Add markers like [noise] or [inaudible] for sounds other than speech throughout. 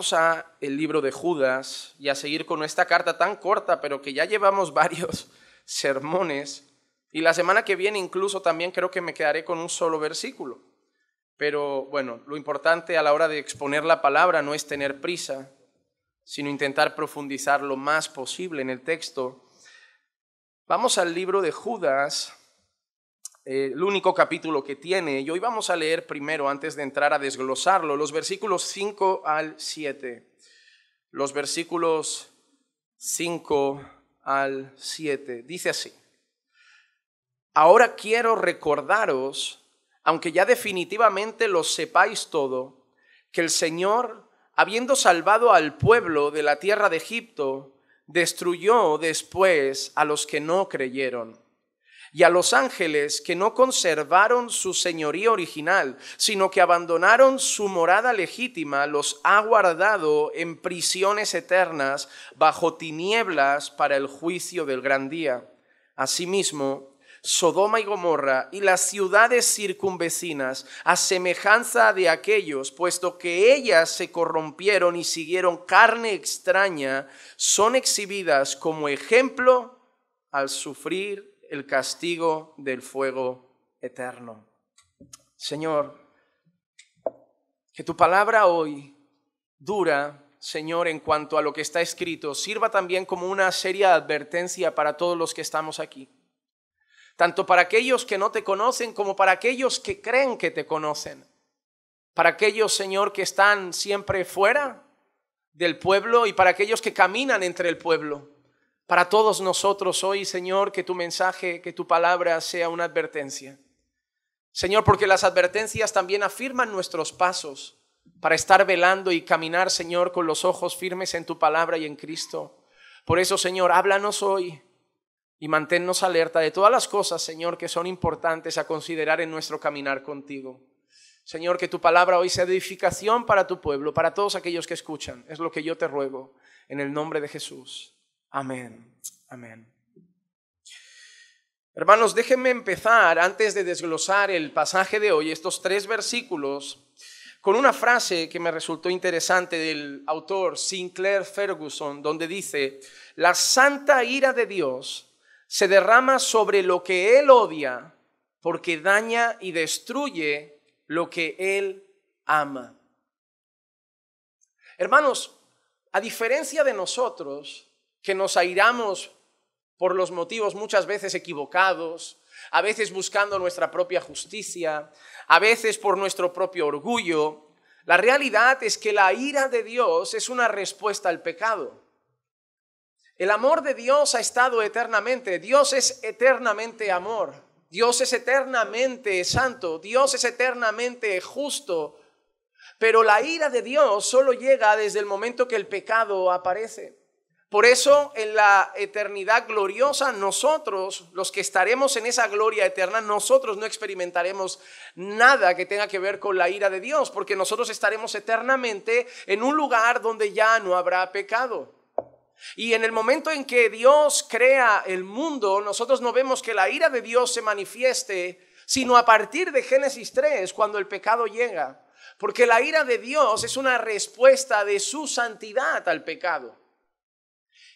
vamos a el libro de Judas y a seguir con esta carta tan corta, pero que ya llevamos [laughs] varios sermones y la semana que viene incluso también creo que me quedaré con un solo versículo. Pero bueno, lo importante a la hora de exponer la palabra no es tener prisa, sino intentar profundizar lo más posible en el texto. Vamos al libro de Judas, eh, el único capítulo que tiene. Y hoy vamos a leer primero, antes de entrar a desglosarlo, los versículos 5 al 7. Los versículos 5 al 7. Dice así. Ahora quiero recordaros, aunque ya definitivamente lo sepáis todo, que el Señor, habiendo salvado al pueblo de la tierra de Egipto, destruyó después a los que no creyeron y a los ángeles que no conservaron su señoría original, sino que abandonaron su morada legítima, los ha guardado en prisiones eternas bajo tinieblas para el juicio del gran día. Asimismo, Sodoma y Gomorra y las ciudades circunvecinas, a semejanza de aquellos, puesto que ellas se corrompieron y siguieron carne extraña, son exhibidas como ejemplo al sufrir el castigo del fuego eterno. Señor, que tu palabra hoy dura, Señor, en cuanto a lo que está escrito, sirva también como una seria advertencia para todos los que estamos aquí, tanto para aquellos que no te conocen como para aquellos que creen que te conocen, para aquellos, Señor, que están siempre fuera del pueblo y para aquellos que caminan entre el pueblo para todos nosotros hoy, Señor, que tu mensaje, que tu palabra sea una advertencia. Señor, porque las advertencias también afirman nuestros pasos para estar velando y caminar, Señor, con los ojos firmes en tu palabra y en Cristo. Por eso, Señor, háblanos hoy y manténnos alerta de todas las cosas, Señor, que son importantes a considerar en nuestro caminar contigo. Señor, que tu palabra hoy sea edificación para tu pueblo, para todos aquellos que escuchan. Es lo que yo te ruego, en el nombre de Jesús. Amén. Amén. Hermanos, déjenme empezar antes de desglosar el pasaje de hoy, estos tres versículos, con una frase que me resultó interesante del autor Sinclair Ferguson, donde dice, la santa ira de Dios se derrama sobre lo que Él odia porque daña y destruye lo que Él ama. Hermanos, a diferencia de nosotros, que nos airamos por los motivos muchas veces equivocados, a veces buscando nuestra propia justicia, a veces por nuestro propio orgullo. La realidad es que la ira de Dios es una respuesta al pecado. El amor de Dios ha estado eternamente. Dios es eternamente amor. Dios es eternamente santo. Dios es eternamente justo. Pero la ira de Dios solo llega desde el momento que el pecado aparece. Por eso en la eternidad gloriosa, nosotros, los que estaremos en esa gloria eterna, nosotros no experimentaremos nada que tenga que ver con la ira de Dios, porque nosotros estaremos eternamente en un lugar donde ya no habrá pecado. Y en el momento en que Dios crea el mundo, nosotros no vemos que la ira de Dios se manifieste, sino a partir de Génesis 3, cuando el pecado llega. Porque la ira de Dios es una respuesta de su santidad al pecado.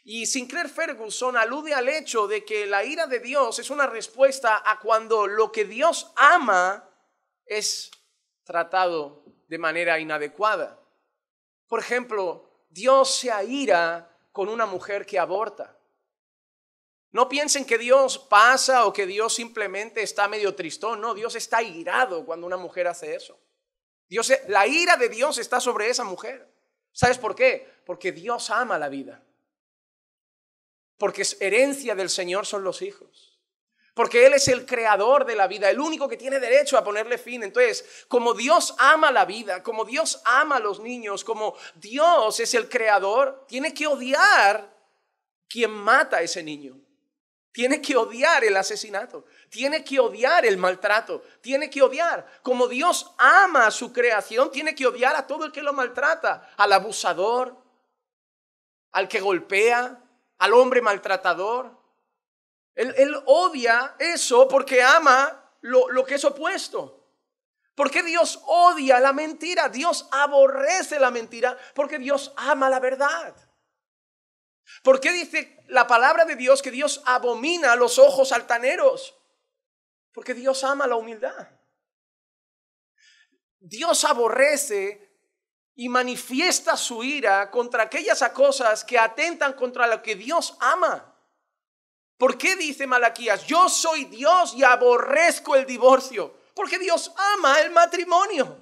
Y sin creer Ferguson alude al hecho de que la ira de Dios es una respuesta a cuando lo que Dios ama es tratado de manera inadecuada. Por ejemplo, Dios se aira con una mujer que aborta. No piensen que Dios pasa o que Dios simplemente está medio tristón. No, Dios está irado cuando una mujer hace eso. Dios, la ira de Dios está sobre esa mujer. ¿Sabes por qué? Porque Dios ama la vida. Porque es herencia del Señor son los hijos. Porque Él es el creador de la vida, el único que tiene derecho a ponerle fin. Entonces, como Dios ama la vida, como Dios ama a los niños, como Dios es el creador, tiene que odiar quien mata a ese niño. Tiene que odiar el asesinato, tiene que odiar el maltrato, tiene que odiar. Como Dios ama a su creación, tiene que odiar a todo el que lo maltrata, al abusador, al que golpea, al hombre maltratador. Él, odia eso porque ama lo, lo que es opuesto. Porque Dios odia la mentira? Dios aborrece la mentira porque Dios ama la verdad. ¿Por qué dice la palabra de Dios que Dios abomina los ojos altaneros? Porque Dios ama la humildad. Dios aborrece y manifiesta su ira contra aquellas cosas que atentan contra lo que Dios ama. ¿Por qué dice Malaquías, yo soy Dios y aborrezco el divorcio? Porque Dios ama el matrimonio.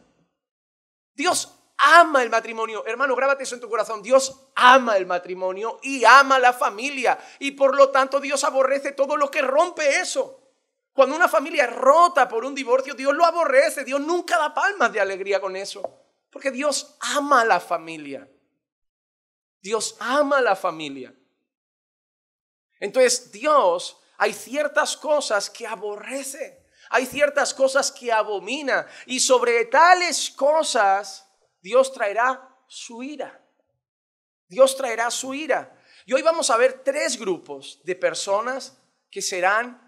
Dios ama el matrimonio. Hermano, grábate eso en tu corazón. Dios ama el matrimonio y ama la familia. Y por lo tanto Dios aborrece todo lo que rompe eso. Cuando una familia es rota por un divorcio, Dios lo aborrece. Dios nunca da palmas de alegría con eso. Porque Dios ama a la familia. Dios ama a la familia. Entonces Dios, hay ciertas cosas que aborrece, hay ciertas cosas que abomina y sobre tales cosas Dios traerá su ira. Dios traerá su ira. Y hoy vamos a ver tres grupos de personas que serán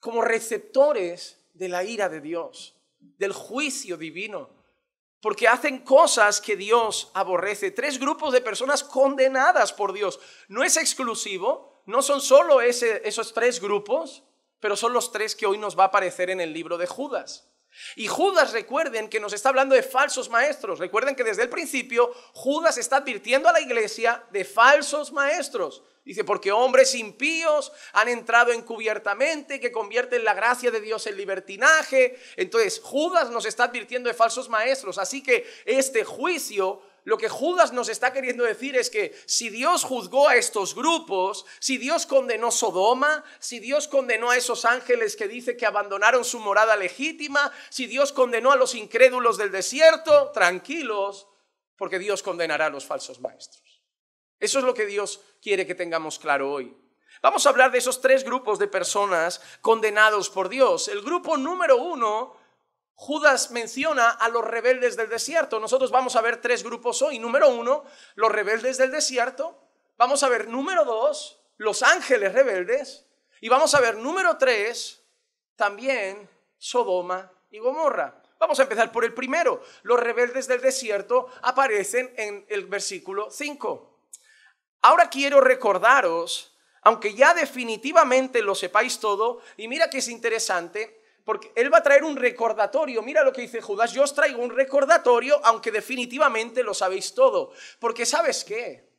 como receptores de la ira de Dios, del juicio divino porque hacen cosas que Dios aborrece. Tres grupos de personas condenadas por Dios. No es exclusivo, no son solo esos tres grupos, pero son los tres que hoy nos va a aparecer en el libro de Judas. Y Judas, recuerden que nos está hablando de falsos maestros. Recuerden que desde el principio Judas está advirtiendo a la iglesia de falsos maestros. Dice, porque hombres impíos han entrado encubiertamente, que convierten la gracia de Dios en libertinaje. Entonces, Judas nos está advirtiendo de falsos maestros. Así que este juicio lo que Judas nos está queriendo decir es que si Dios juzgó a estos grupos, si Dios condenó Sodoma, si Dios condenó a esos ángeles que dice que abandonaron su morada legítima, si Dios condenó a los incrédulos del desierto, tranquilos, porque Dios condenará a los falsos maestros. Eso es lo que Dios quiere que tengamos claro hoy. Vamos a hablar de esos tres grupos de personas condenados por Dios. El grupo número uno Judas menciona a los rebeldes del desierto. Nosotros vamos a ver tres grupos hoy. Número uno, los rebeldes del desierto. Vamos a ver número dos, los ángeles rebeldes. Y vamos a ver número tres, también Sodoma y Gomorra. Vamos a empezar por el primero. Los rebeldes del desierto aparecen en el versículo 5. Ahora quiero recordaros, aunque ya definitivamente lo sepáis todo, y mira que es interesante, porque él va a traer un recordatorio. Mira lo que dice Judas, yo os traigo un recordatorio, aunque definitivamente lo sabéis todo. Porque sabes qué?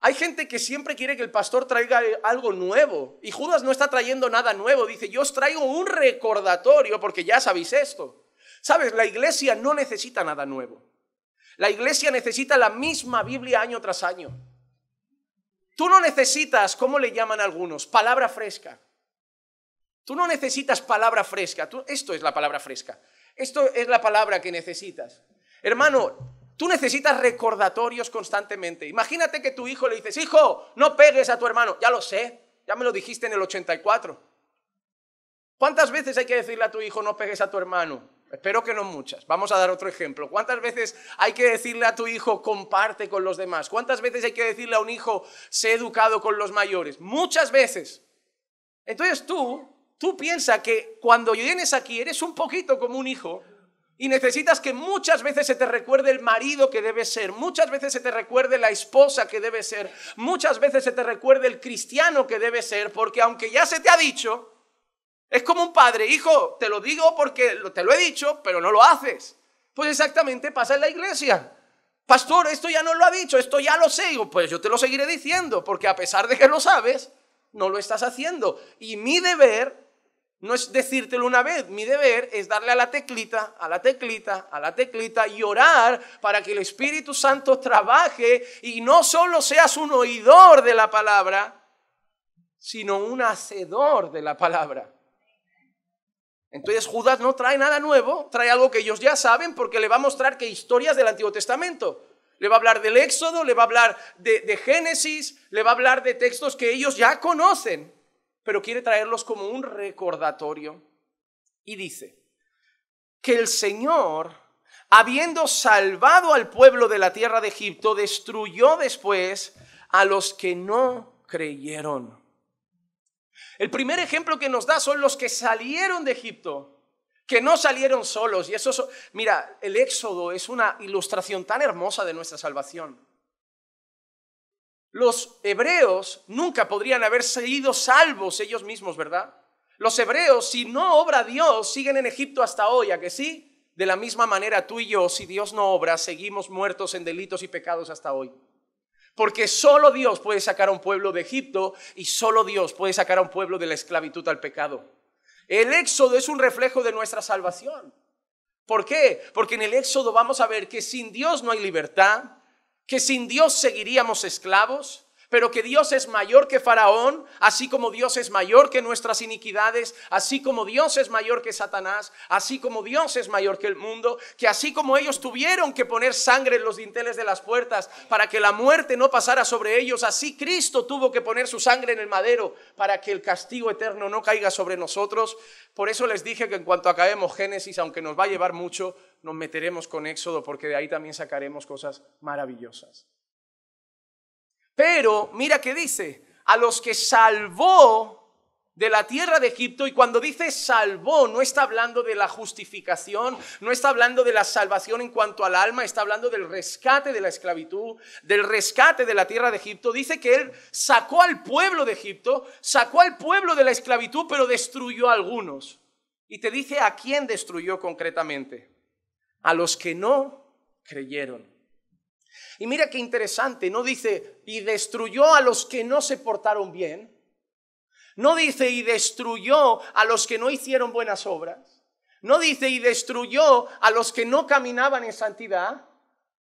Hay gente que siempre quiere que el pastor traiga algo nuevo. Y Judas no está trayendo nada nuevo. Dice, yo os traigo un recordatorio porque ya sabéis esto. Sabes, la iglesia no necesita nada nuevo. La iglesia necesita la misma Biblia año tras año. Tú no necesitas, ¿cómo le llaman algunos? Palabra fresca. Tú no necesitas palabra fresca. esto es la palabra fresca. Esto es la palabra que necesitas. Hermano, tú necesitas recordatorios constantemente. Imagínate que tu hijo le dices, hijo, no pegues a tu hermano. Ya lo sé, ya me lo dijiste en el 84. ¿Cuántas veces hay que decirle a tu hijo, no pegues a tu hermano? Espero que no muchas. Vamos a dar otro ejemplo. ¿Cuántas veces hay que decirle a tu hijo comparte con los demás? ¿Cuántas veces hay que decirle a un hijo sé educado con los mayores? Muchas veces. Entonces tú Tú piensas que cuando vienes aquí eres un poquito como un hijo y necesitas que muchas veces se te recuerde el marido que debe ser, muchas veces se te recuerde la esposa que debe ser, muchas veces se te recuerde el cristiano que debe ser, porque aunque ya se te ha dicho, es como un padre, hijo, te lo digo porque te lo he dicho, pero no lo haces. Pues exactamente pasa en la iglesia. Pastor, esto ya no lo ha dicho, esto ya lo sé. Pues yo te lo seguiré diciendo, porque a pesar de que lo sabes, no lo estás haciendo. Y mi deber no es decírtelo una vez, mi deber es darle a la teclita, a la teclita, a la teclita y orar para que el Espíritu Santo trabaje y no solo seas un oidor de la palabra, sino un hacedor de la palabra. Entonces Judas no trae nada nuevo, trae algo que ellos ya saben porque le va a mostrar que historias del Antiguo Testamento. Le va a hablar del Éxodo, le va a hablar de, de Génesis, le va a hablar de textos que ellos ya conocen pero quiere traerlos como un recordatorio. Y dice, que el Señor, habiendo salvado al pueblo de la tierra de Egipto, destruyó después a los que no creyeron. El primer ejemplo que nos da son los que salieron de Egipto, que no salieron solos. Y eso, mira, el Éxodo es una ilustración tan hermosa de nuestra salvación. Los hebreos nunca podrían haber sido salvos ellos mismos, ¿verdad? Los hebreos, si no obra Dios, siguen en Egipto hasta hoy, ¿a que sí? De la misma manera tú y yo, si Dios no obra, seguimos muertos en delitos y pecados hasta hoy. Porque solo Dios puede sacar a un pueblo de Egipto y solo Dios puede sacar a un pueblo de la esclavitud al pecado. El éxodo es un reflejo de nuestra salvación. ¿Por qué? Porque en el éxodo vamos a ver que sin Dios no hay libertad, que sin Dios seguiríamos esclavos? pero que Dios es mayor que Faraón, así como Dios es mayor que nuestras iniquidades, así como Dios es mayor que Satanás, así como Dios es mayor que el mundo, que así como ellos tuvieron que poner sangre en los dinteles de las puertas para que la muerte no pasara sobre ellos, así Cristo tuvo que poner su sangre en el madero para que el castigo eterno no caiga sobre nosotros. Por eso les dije que en cuanto acabemos Génesis, aunque nos va a llevar mucho, nos meteremos con Éxodo porque de ahí también sacaremos cosas maravillosas. Pero mira que dice, a los que salvó de la tierra de Egipto y cuando dice salvó no está hablando de la justificación, no está hablando de la salvación en cuanto al alma, está hablando del rescate de la esclavitud, del rescate de la tierra de Egipto. Dice que él sacó al pueblo de Egipto, sacó al pueblo de la esclavitud, pero destruyó a algunos. Y te dice a quién destruyó concretamente, a los que no creyeron. Y mira qué interesante, no dice, y destruyó a los que no se portaron bien. No dice, y destruyó a los que no hicieron buenas obras. No dice, y destruyó a los que no caminaban en santidad.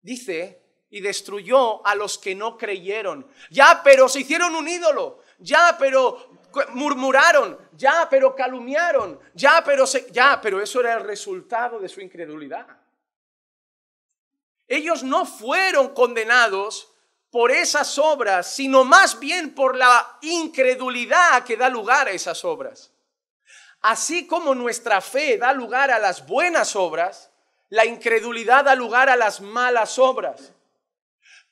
Dice, y destruyó a los que no creyeron. Ya, pero se hicieron un ídolo. Ya, pero murmuraron. Ya, pero calumniaron. Ya, pero ya, pero eso era el resultado de su incredulidad. Ellos no fueron condenados por esas obras, sino más bien por la incredulidad que da lugar a esas obras. Así como nuestra fe da lugar a las buenas obras, la incredulidad da lugar a las malas obras.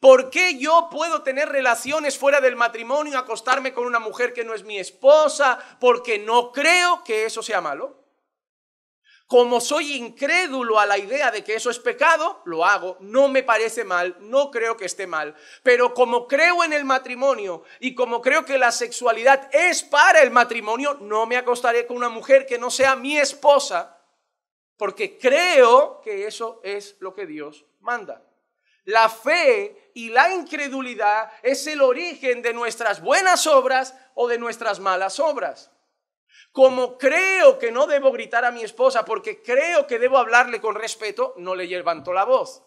¿Por qué yo puedo tener relaciones fuera del matrimonio, acostarme con una mujer que no es mi esposa, porque no creo que eso sea malo? Como soy incrédulo a la idea de que eso es pecado, lo hago, no me parece mal, no creo que esté mal. Pero como creo en el matrimonio y como creo que la sexualidad es para el matrimonio, no me acostaré con una mujer que no sea mi esposa, porque creo que eso es lo que Dios manda. La fe y la incredulidad es el origen de nuestras buenas obras o de nuestras malas obras. Como creo que no debo gritar a mi esposa porque creo que debo hablarle con respeto, no le levanto la voz.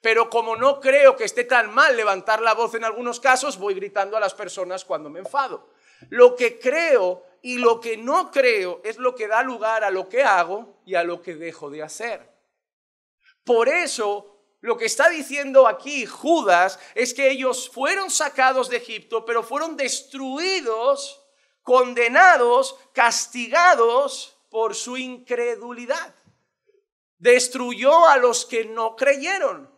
Pero como no creo que esté tan mal levantar la voz en algunos casos, voy gritando a las personas cuando me enfado. Lo que creo y lo que no creo es lo que da lugar a lo que hago y a lo que dejo de hacer. Por eso, lo que está diciendo aquí Judas es que ellos fueron sacados de Egipto, pero fueron destruidos condenados, castigados por su incredulidad. Destruyó a los que no creyeron.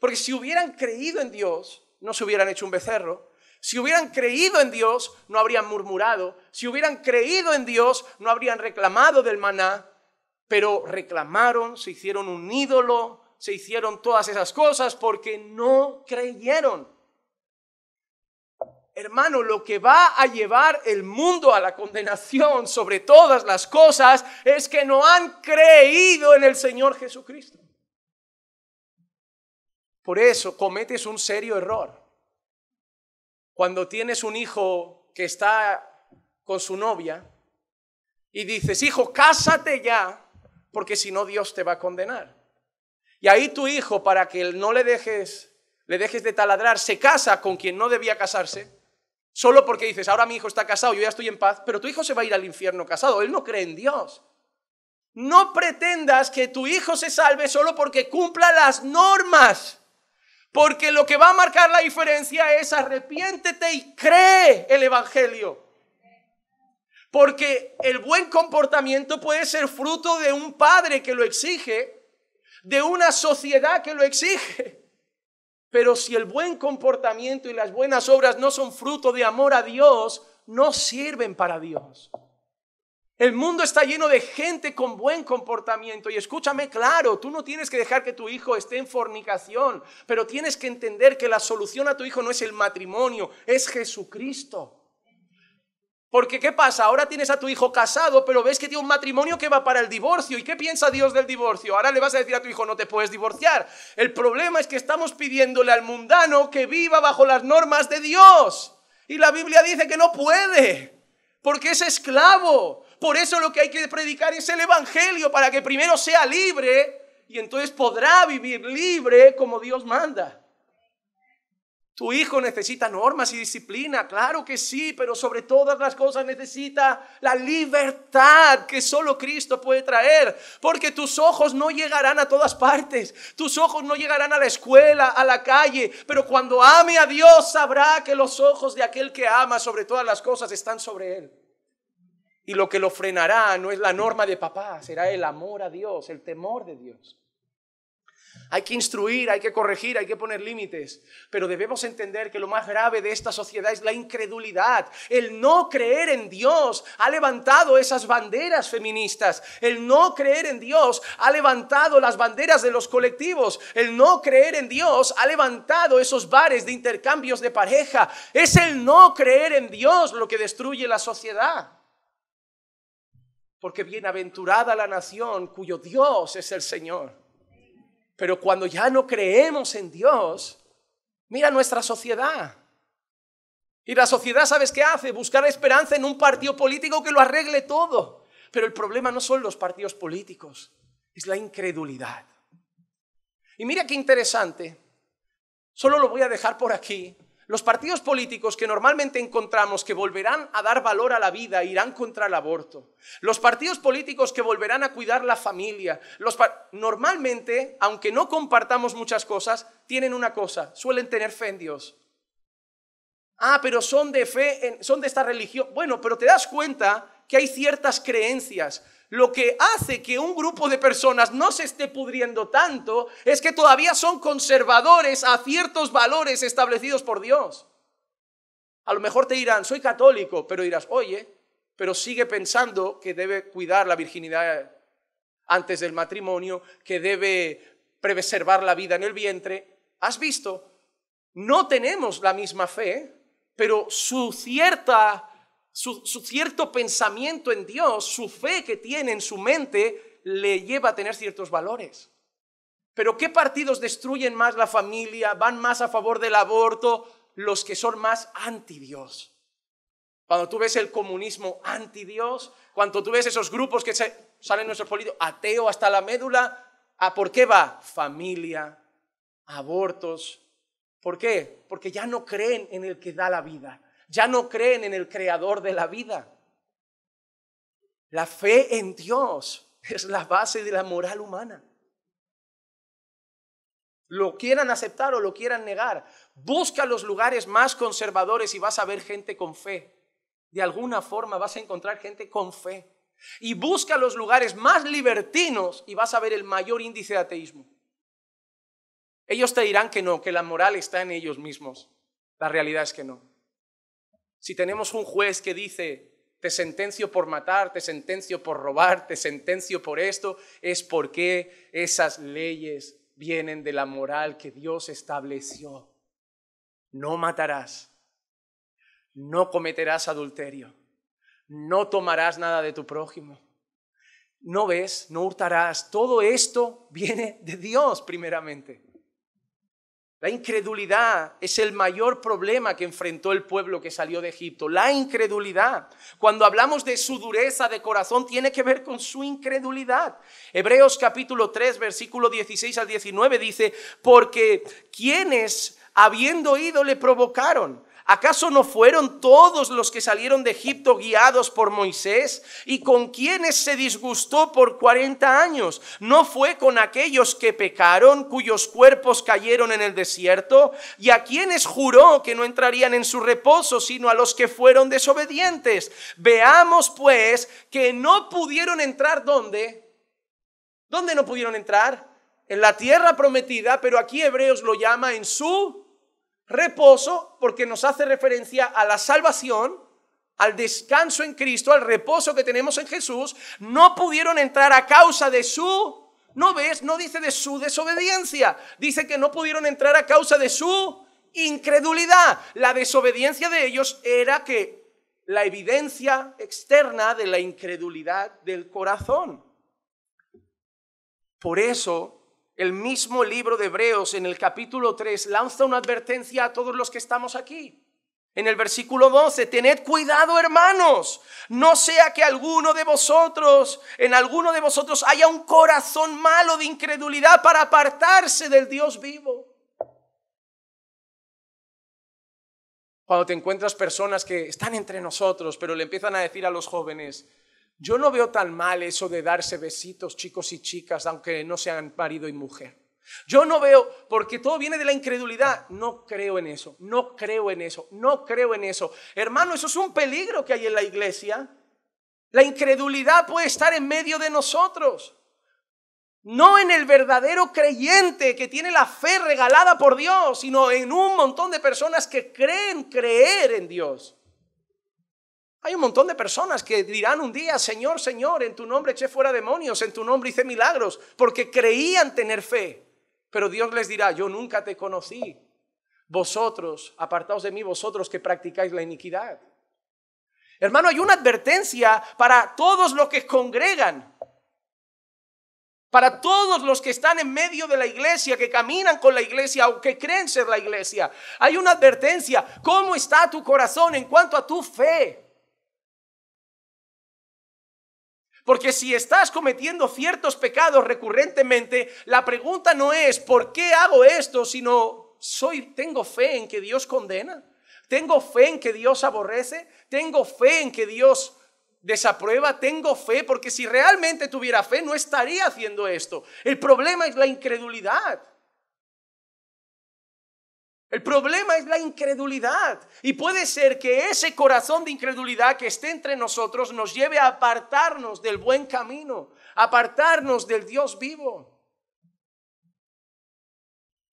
Porque si hubieran creído en Dios, no se hubieran hecho un becerro. Si hubieran creído en Dios, no habrían murmurado. Si hubieran creído en Dios, no habrían reclamado del maná. Pero reclamaron, se hicieron un ídolo, se hicieron todas esas cosas porque no creyeron. Hermano, lo que va a llevar el mundo a la condenación sobre todas las cosas es que no han creído en el Señor Jesucristo. Por eso cometes un serio error. Cuando tienes un hijo que está con su novia y dices, hijo, cásate ya, porque si no Dios te va a condenar. Y ahí tu hijo, para que él no le dejes, le dejes de taladrar, se casa con quien no debía casarse Solo porque dices, ahora mi hijo está casado, yo ya estoy en paz, pero tu hijo se va a ir al infierno casado, él no cree en Dios. No pretendas que tu hijo se salve solo porque cumpla las normas, porque lo que va a marcar la diferencia es arrepiéntete y cree el Evangelio. Porque el buen comportamiento puede ser fruto de un padre que lo exige, de una sociedad que lo exige pero si el buen comportamiento y las buenas obras no son fruto de amor a Dios, no sirven para Dios. El mundo está lleno de gente con buen comportamiento y escúchame claro, tú no tienes que dejar que tu hijo esté en fornicación, pero tienes que entender que la solución a tu hijo no es el matrimonio, es Jesucristo. Porque ¿qué pasa? Ahora tienes a tu hijo casado, pero ves que tiene un matrimonio que va para el divorcio. ¿Y qué piensa Dios del divorcio? Ahora le vas a decir a tu hijo, no te puedes divorciar. El problema es que estamos pidiéndole al mundano que viva bajo las normas de Dios. Y la Biblia dice que no puede, porque es esclavo. Por eso lo que hay que predicar es el Evangelio, para que primero sea libre y entonces podrá vivir libre como Dios manda. Tu hijo necesita normas y disciplina, claro que sí, pero sobre todas las cosas necesita la libertad que solo Cristo puede traer, porque tus ojos no llegarán a todas partes, tus ojos no llegarán a la escuela, a la calle, pero cuando ame a Dios sabrá que los ojos de aquel que ama sobre todas las cosas están sobre él. Y lo que lo frenará no es la norma de papá, será el amor a Dios, el temor de Dios. Hay que instruir, hay que corregir, hay que poner límites, pero debemos entender que lo más grave de esta sociedad es la incredulidad. El no creer en Dios ha levantado esas banderas feministas. El no creer en Dios ha levantado las banderas de los colectivos. El no creer en Dios ha levantado esos bares de intercambios de pareja. Es el no creer en Dios lo que destruye la sociedad. Porque bienaventurada la nación cuyo Dios es el Señor. Pero cuando ya no creemos en Dios, mira nuestra sociedad. Y la sociedad, ¿sabes qué hace? Buscar esperanza en un partido político que lo arregle todo. Pero el problema no son los partidos políticos, es la incredulidad. Y mira qué interesante, solo lo voy a dejar por aquí, los partidos políticos que normalmente encontramos que volverán a dar valor a la vida irán contra el aborto. Los partidos políticos que volverán a cuidar la familia. normalmente, aunque no compartamos muchas cosas, tienen una cosa, suelen tener fe en Dios. Ah, pero son de fe, son de esta religión. Bueno, pero te das cuenta que hay ciertas creencias, lo que hace que un grupo de personas no se esté pudriendo tanto es que todavía son conservadores a ciertos valores establecidos por Dios. A lo mejor te dirán, soy católico, pero dirás, oye, pero sigue pensando que debe cuidar la virginidad antes del matrimonio, que debe preservar la vida en el vientre. ¿Has visto? No tenemos la misma fe, pero su cierta su, cierto pensamiento en Dios, su fe que tiene en su mente, le lleva a tener ciertos valores. Pero ¿qué partidos destruyen más la familia, van más a favor del aborto? Los que son más anti Dios. Cuando tú ves el comunismo anti Dios, cuando tú ves esos grupos que se, salen nuestros políticos, ateo hasta la médula, ¿a por qué va? Familia, abortos. ¿Por qué? Porque ya no creen en el que da la vida ya no creen en el creador de la vida. La fe en Dios es la base de la moral humana. Lo quieran aceptar o lo quieran negar, busca los lugares más conservadores y vas a ver gente con fe. De alguna forma vas a encontrar gente con fe. Y busca los lugares más libertinos y vas a ver el mayor índice de ateísmo. Ellos te dirán que no, que la moral está en ellos mismos. La realidad es que no. Si tenemos un juez que dice, te sentencio por matar, te sentencio por robar, te sentencio por esto, es porque esas leyes vienen de la moral que Dios estableció. No matarás, no cometerás adulterio, no tomarás nada de tu prójimo, no ves, no hurtarás. Todo esto viene de Dios primeramente. La incredulidad es el mayor problema que enfrentó el pueblo que salió de Egipto. La incredulidad. Cuando hablamos de su dureza de corazón, tiene que ver con su incredulidad. Hebreos capítulo 3, versículo 16 al 19 dice, porque quienes habiendo ido le provocaron ¿Acaso no fueron todos los que salieron de Egipto guiados por Moisés? ¿Y con quienes se disgustó por 40 años? ¿No fue con aquellos que pecaron, cuyos cuerpos cayeron en el desierto? ¿Y a quienes juró que no entrarían en su reposo, sino a los que fueron desobedientes? Veamos pues que no pudieron entrar ¿dónde? ¿Dónde no pudieron entrar? En la tierra prometida, pero aquí Hebreos lo llama en su Reposo porque nos hace referencia a la salvación, al descanso en Cristo, al reposo que tenemos en Jesús, no pudieron entrar a causa de su, no ves, no dice de su desobediencia, dice que no pudieron entrar a causa de su incredulidad. La desobediencia de ellos era que la evidencia externa de la incredulidad del corazón. Por eso el mismo libro de Hebreos en el capítulo 3 lanza una advertencia a todos los que estamos aquí. En el versículo 12, tened cuidado hermanos, no sea que alguno de vosotros, en alguno de vosotros haya un corazón malo de incredulidad para apartarse del Dios vivo. Cuando te encuentras personas que están entre nosotros, pero le empiezan a decir a los jóvenes, yo no veo tan mal eso de darse besitos chicos y chicas, aunque no sean marido y mujer. Yo no veo, porque todo viene de la incredulidad. No creo en eso, no creo en eso, no creo en eso. Hermano, eso es un peligro que hay en la iglesia. La incredulidad puede estar en medio de nosotros. No en el verdadero creyente que tiene la fe regalada por Dios, sino en un montón de personas que creen creer en Dios. Hay un montón de personas que dirán un día, Señor, Señor, en tu nombre eché fuera demonios, en tu nombre hice milagros, porque creían tener fe. Pero Dios les dirá, yo nunca te conocí. Vosotros, apartaos de mí, vosotros que practicáis la iniquidad. Hermano, hay una advertencia para todos los que congregan, para todos los que están en medio de la iglesia, que caminan con la iglesia o que creen ser la iglesia. Hay una advertencia, ¿cómo está tu corazón en cuanto a tu fe? Porque si estás cometiendo ciertos pecados recurrentemente, la pregunta no es ¿por qué hago esto? sino soy tengo fe en que Dios condena, tengo fe en que Dios aborrece, tengo fe en que Dios desaprueba, tengo fe, porque si realmente tuviera fe no estaría haciendo esto. El problema es la incredulidad. El problema es la incredulidad. Y puede ser que ese corazón de incredulidad que esté entre nosotros nos lleve a apartarnos del buen camino, apartarnos del Dios vivo.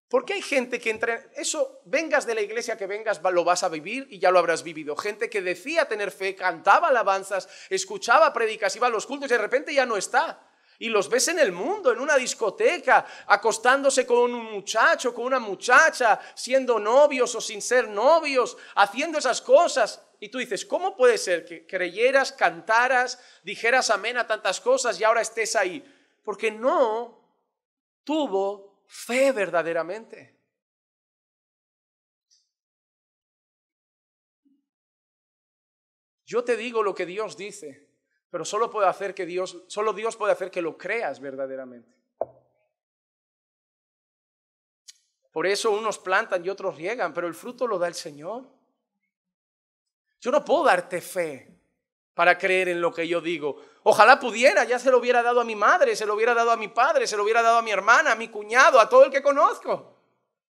Porque hay gente que entre eso, vengas de la iglesia que vengas, lo vas a vivir y ya lo habrás vivido. Gente que decía tener fe, cantaba alabanzas, escuchaba predicas, iba a los cultos y de repente ya no está. Y los ves en el mundo, en una discoteca, acostándose con un muchacho, con una muchacha, siendo novios o sin ser novios, haciendo esas cosas. Y tú dices, ¿cómo puede ser que creyeras, cantaras, dijeras amén a tantas cosas y ahora estés ahí? Porque no tuvo fe verdaderamente. Yo te digo lo que Dios dice pero solo puede hacer que Dios, solo Dios puede hacer que lo creas verdaderamente. Por eso unos plantan y otros riegan, pero el fruto lo da el Señor. Yo no puedo darte fe para creer en lo que yo digo. Ojalá pudiera, ya se lo hubiera dado a mi madre, se lo hubiera dado a mi padre, se lo hubiera dado a mi hermana, a mi cuñado, a todo el que conozco.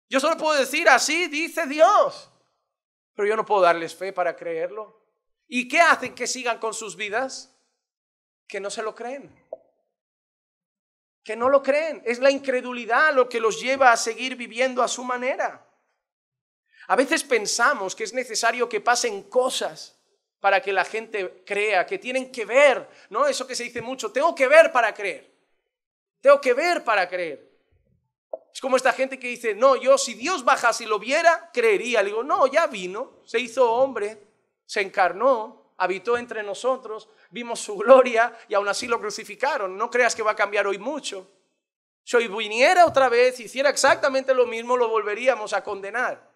Yo solo puedo decir, así dice Dios. Pero yo no puedo darles fe para creerlo. ¿Y qué hacen que sigan con sus vidas? que no se lo creen. Que no lo creen. Es la incredulidad lo que los lleva a seguir viviendo a su manera. A veces pensamos que es necesario que pasen cosas para que la gente crea, que tienen que ver, ¿no? Eso que se dice mucho, tengo que ver para creer. Tengo que ver para creer. Es como esta gente que dice, no, yo si Dios bajase y lo viera, creería. Le digo, no, ya vino, se hizo hombre, se encarnó, habitó entre nosotros, vimos su gloria y aún así lo crucificaron. No creas que va a cambiar hoy mucho. Si hoy viniera otra vez, hiciera exactamente lo mismo, lo volveríamos a condenar.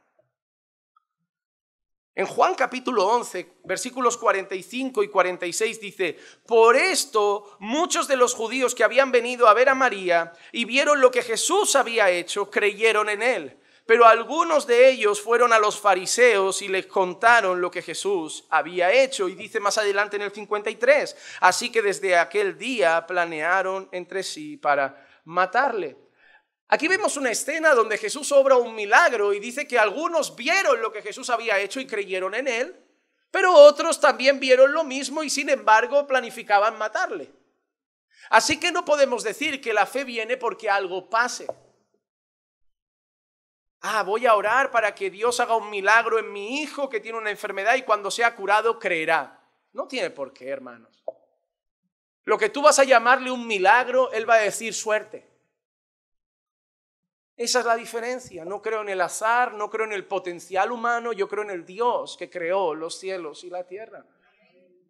En Juan capítulo 11, versículos 45 y 46 dice, por esto muchos de los judíos que habían venido a ver a María y vieron lo que Jesús había hecho, creyeron en él. Pero algunos de ellos fueron a los fariseos y les contaron lo que Jesús había hecho. Y dice más adelante en el 53, así que desde aquel día planearon entre sí para matarle. Aquí vemos una escena donde Jesús obra un milagro y dice que algunos vieron lo que Jesús había hecho y creyeron en él, pero otros también vieron lo mismo y sin embargo planificaban matarle. Así que no podemos decir que la fe viene porque algo pase. Ah, voy a orar para que Dios haga un milagro en mi hijo que tiene una enfermedad y cuando sea curado creerá. No tiene por qué, hermanos. Lo que tú vas a llamarle un milagro, él va a decir suerte. Esa es la diferencia. No creo en el azar, no creo en el potencial humano, yo creo en el Dios que creó los cielos y la tierra.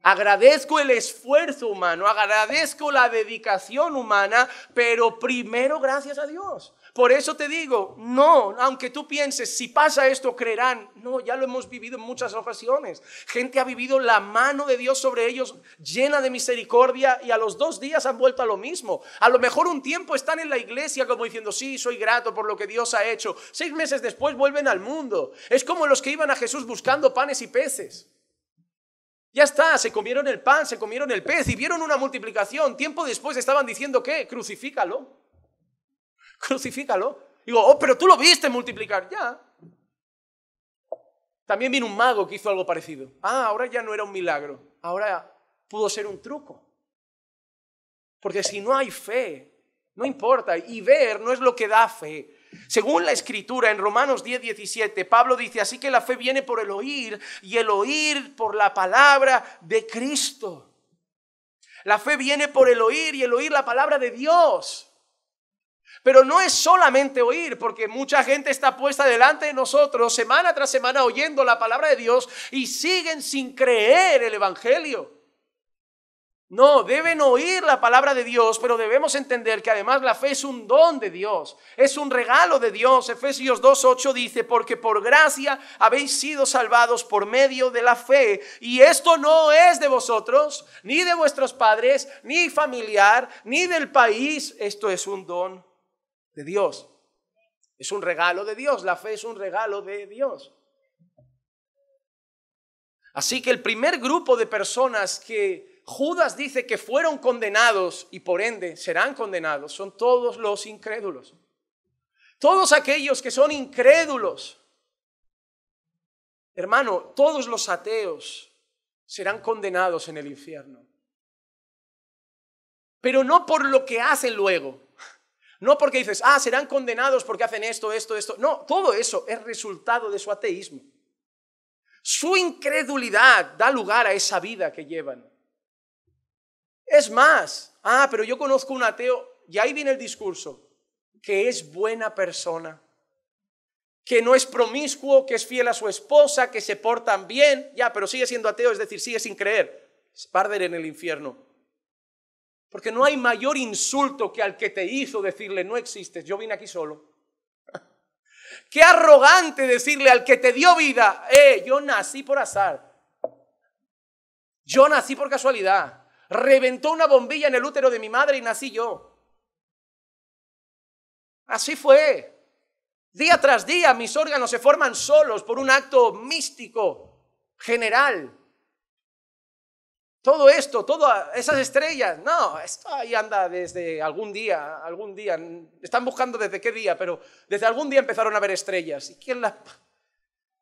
Agradezco el esfuerzo humano, agradezco la dedicación humana, pero primero gracias a Dios. Por eso te digo, no, aunque tú pienses, si pasa esto, creerán. No, ya lo hemos vivido en muchas ocasiones. Gente ha vivido la mano de Dios sobre ellos llena de misericordia y a los dos días han vuelto a lo mismo. A lo mejor un tiempo están en la iglesia como diciendo, sí, soy grato por lo que Dios ha hecho. Seis meses después vuelven al mundo. Es como los que iban a Jesús buscando panes y peces. Ya está, se comieron el pan, se comieron el pez y vieron una multiplicación. Tiempo después estaban diciendo, ¿qué? Crucifícalo. [laughs] crucifícalo. Digo, oh, pero tú lo viste multiplicar, ya. También vino un mago que hizo algo parecido. Ah, ahora ya no era un milagro, ahora pudo ser un truco. Porque si no hay fe, no importa. Y ver no es lo que da fe. Según la escritura en Romanos 10, 17, Pablo dice, así que la fe viene por el oír y el oír por la palabra de Cristo. La fe viene por el oír y el oír la palabra de Dios. Pero no es solamente oír, porque mucha gente está puesta delante de nosotros semana tras semana oyendo la palabra de Dios y siguen sin creer el Evangelio. No, deben oír la palabra de Dios, pero debemos entender que además la fe es un don de Dios, es un regalo de Dios. Efesios 2.8 dice, porque por gracia habéis sido salvados por medio de la fe. Y esto no es de vosotros, ni de vuestros padres, ni familiar, ni del país. Esto es un don de Dios. Es un regalo de Dios, la fe es un regalo de Dios. Así que el primer grupo de personas que Judas dice que fueron condenados y por ende serán condenados son todos los incrédulos. Todos aquellos que son incrédulos. Hermano, todos los ateos serán condenados en el infierno. Pero no por lo que hacen luego, no porque dices, ah, serán condenados porque hacen esto, esto, esto. No, todo eso es resultado de su ateísmo. Su incredulidad da lugar a esa vida que llevan. Es más, ah, pero yo conozco un ateo, y ahí viene el discurso, que es buena persona, que no es promiscuo, que es fiel a su esposa, que se portan bien, ya, pero sigue siendo ateo, es decir, sigue sin creer. es parder en el infierno. Porque no hay mayor insulto que al que te hizo decirle, no existes, yo vine aquí solo. [laughs] Qué arrogante decirle al que te dio vida, eh, yo nací por azar. Yo nací por casualidad. Reventó una bombilla en el útero de mi madre y nací yo. Así fue. Día tras día mis órganos se forman solos por un acto místico, general todo esto, todas esas estrellas. No, esto ahí anda desde algún día, algún día. Están buscando desde qué día, pero desde algún día empezaron a ver estrellas. ¿Y quién las.?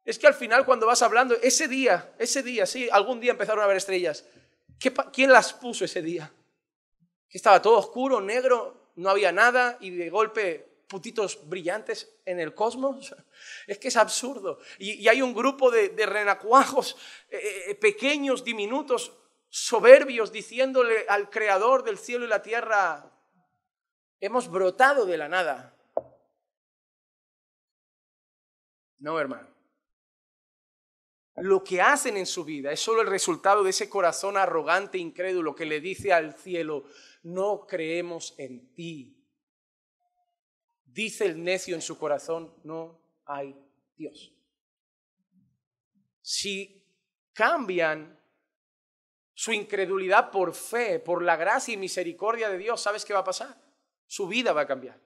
Es que al final, cuando vas hablando, ese día, ese día, sí, algún día empezaron a ver estrellas. ¿Quién las puso ese día? Que estaba todo oscuro, negro, no había nada y de golpe putitos brillantes en el cosmos. [laughs] Es que es absurdo. Y, hay un grupo de, renacuajos eh, eh, eh, pequeños, diminutos, soberbios diciéndole al creador del cielo y la tierra, hemos brotado de la nada. No, hermano. Lo que hacen en su vida es solo el resultado de ese corazón arrogante, incrédulo, que le dice al cielo, no creemos en ti. Dice el necio en su corazón, no hay Dios. Si cambian su incredulidad por fe, por la gracia y misericordia de Dios, ¿sabes qué va a pasar? Su vida va a cambiar.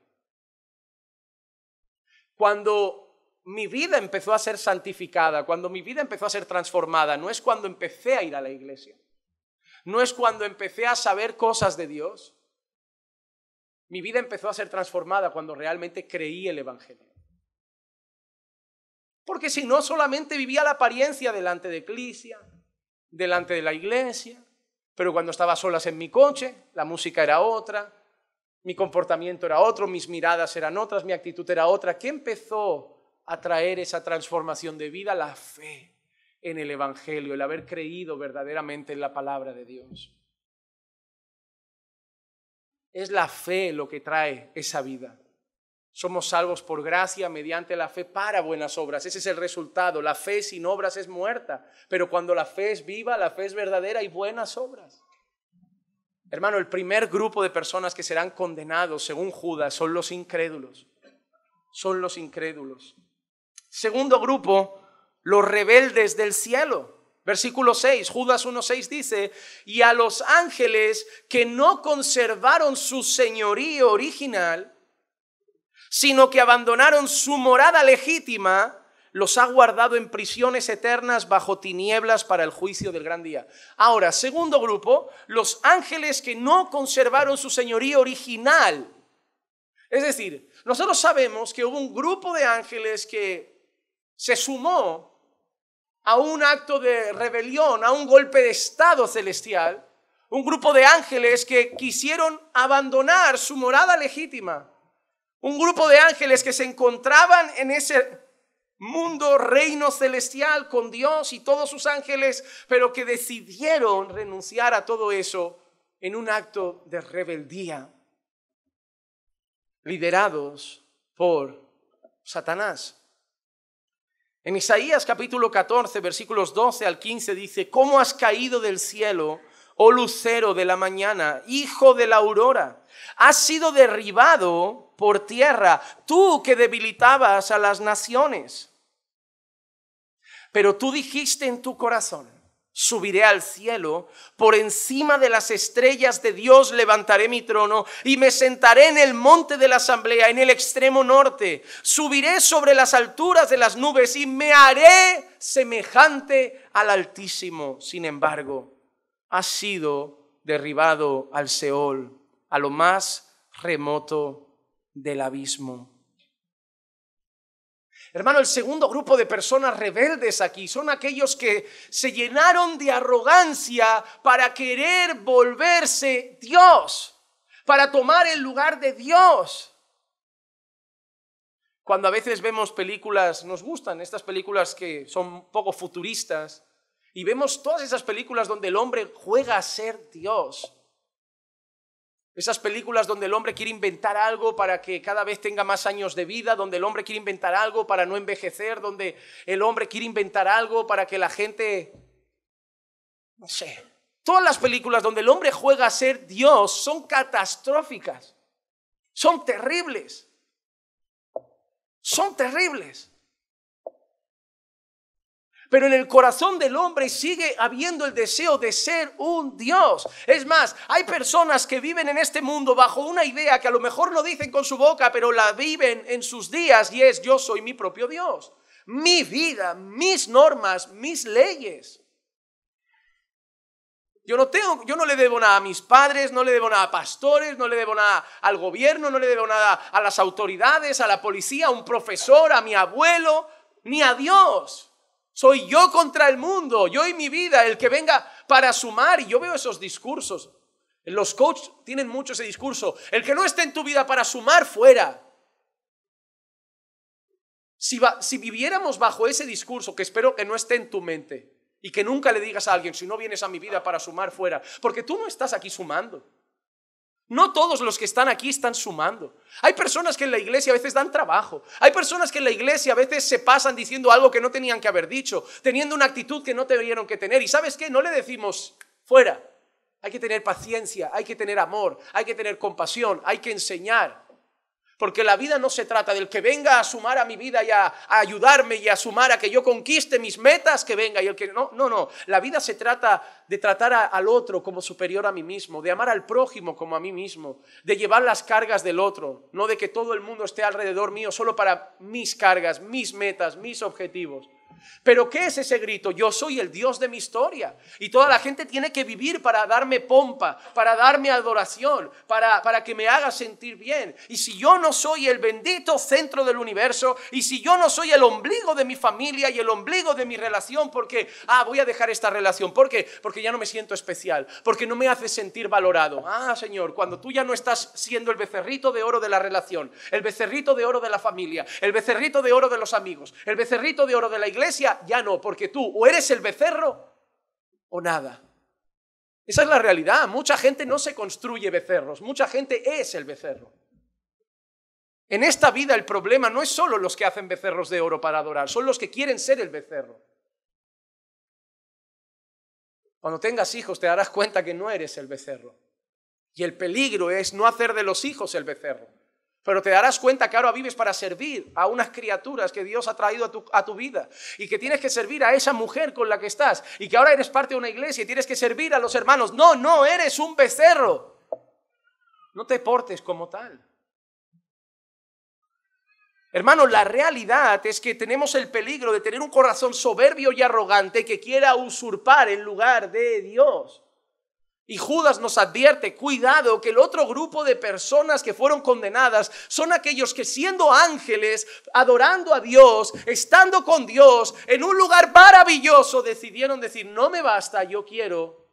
Cuando mi vida empezó a ser santificada, cuando mi vida empezó a ser transformada, no es cuando empecé a ir a la iglesia, no es cuando empecé a saber cosas de Dios. Mi vida empezó a ser transformada cuando realmente creí el Evangelio. Porque si no, solamente vivía la apariencia delante de Eclesia delante de la iglesia, pero cuando estaba solas en mi coche, la música era otra, mi comportamiento era otro, mis miradas eran otras, mi actitud era otra. ¿Qué empezó a traer esa transformación de vida? La fe en el Evangelio, el haber creído verdaderamente en la palabra de Dios. Es la fe lo que trae esa vida. Somos salvos por gracia mediante la fe para buenas obras. Ese es el resultado. La fe sin obras es muerta, pero cuando la fe es viva, la fe es verdadera y buenas obras. Hermano, el primer grupo de personas que serán condenados, según Judas, son los incrédulos. Son los incrédulos. Segundo grupo, los rebeldes del cielo. Versículo 6, Judas 1.6 dice, y a los ángeles que no conservaron su señoría original, sino que abandonaron su morada legítima, los ha guardado en prisiones eternas bajo tinieblas para el juicio del gran día. Ahora, segundo grupo, los ángeles que no conservaron su señoría original. Es decir, nosotros sabemos que hubo un grupo de ángeles que se sumó a un acto de rebelión, a un golpe de estado celestial, un grupo de ángeles que quisieron abandonar su morada legítima un grupo de ángeles que se encontraban en ese mundo, reino celestial con Dios y todos sus ángeles, pero que decidieron renunciar a todo eso en un acto de rebeldía, liderados por Satanás. En Isaías capítulo 14, versículos 12 al 15 dice, ¿cómo has caído del cielo? oh lucero de la mañana, hijo de la aurora, has sido derribado por tierra, tú que debilitabas a las naciones. Pero tú dijiste en tu corazón, subiré al cielo, por encima de las estrellas de Dios levantaré mi trono y me sentaré en el monte de la asamblea, en el extremo norte, subiré sobre las alturas de las nubes y me haré semejante al Altísimo. Sin embargo, ha sido derribado al Seol, a lo más remoto del abismo. Hermano, el segundo grupo de personas rebeldes aquí son aquellos que se llenaron de arrogancia para querer volverse Dios, para tomar el lugar de Dios. Cuando a veces vemos películas, nos gustan estas películas que son poco futuristas, y vemos todas esas películas donde el hombre juega a ser Dios. Esas películas donde el hombre quiere inventar algo para que cada vez tenga más años de vida, donde el hombre quiere inventar algo para no envejecer, donde el hombre quiere inventar algo para que la gente... No sé. Todas las películas donde el hombre juega a ser Dios son catastróficas, son terribles, son terribles. Pero en el corazón del hombre sigue habiendo el deseo de ser un Dios. Es más, hay personas que viven en este mundo bajo una idea que a lo mejor no dicen con su boca, pero la viven en sus días y es yo soy mi propio Dios. Mi vida, mis normas, mis leyes. Yo no tengo, yo no le debo nada a mis padres, no le debo nada a pastores, no le debo nada al gobierno, no le debo nada a las autoridades, a la policía, a un profesor, a mi abuelo, ni a Dios. Soy yo contra el mundo, yo y mi vida, el que venga para sumar. Y yo veo esos discursos. Los coaches tienen mucho ese discurso. El que no esté en tu vida para sumar, fuera. Si, si viviéramos bajo ese discurso, que espero que no esté en tu mente, y que nunca le digas a alguien, si no vienes a mi vida para sumar, fuera, porque tú no estás aquí sumando. No todos los que están aquí están sumando. Hay personas que en la iglesia a veces dan trabajo. Hay personas que en la iglesia a veces se pasan diciendo algo que no tenían que haber dicho, teniendo una actitud que no tenían que tener. Y sabes qué, no le decimos fuera. Hay que tener paciencia, hay que tener amor, hay que tener compasión, hay que enseñar. Porque la vida no se trata del que venga a sumar a mi vida y a, ayudarme y a sumar a que yo conquiste mis metas, que venga y el que no, no, no. La vida se trata de tratar al otro como superior a mí mismo, de amar al prójimo como a mí mismo, de llevar las cargas del otro, no de que todo el mundo esté alrededor mío solo para mis cargas, mis metas, mis objetivos. Pero ¿qué es ese grito? Yo soy el Dios de mi historia. Y toda la gente tiene que vivir para darme pompa, para darme adoración, para, que me haga sentir bien. Y si yo no soy el bendito centro del universo, y si yo no soy el ombligo de mi familia y el ombligo de mi relación, ¿por qué? ah, voy a dejar esta relación. ¿Por qué? Porque ya no me siento especial, porque no me hace sentir valorado. Ah, Señor, cuando tú ya no estás siendo el becerrito de oro de la relación, el becerrito de oro de la familia, el becerrito de oro de los amigos, el becerrito de oro de la iglesia, ya no, porque tú o eres el becerro o nada. Esa es la realidad. Mucha gente no se construye becerros, mucha gente es el becerro. En esta vida el problema no es solo los que hacen becerros de oro para adorar, son los que quieren ser el becerro. Cuando tengas hijos te darás cuenta que no eres el becerro. Y el peligro es no hacer de los hijos el becerro. Pero te darás cuenta que ahora vives para servir a unas criaturas que Dios ha traído a tu, vida y que tienes que servir a esa mujer con la que estás y que ahora eres parte de una iglesia y tienes que servir a los hermanos. No, no, eres un becerro. No te portes como tal. Hermano, la realidad es que tenemos el peligro de tener un corazón soberbio y arrogante que quiera usurpar el lugar de Dios. Y Judas nos advierte, cuidado, que el otro grupo de personas que fueron condenadas son aquellos que siendo ángeles, adorando a Dios, estando con Dios, en un lugar maravilloso, decidieron decir, no me basta, yo quiero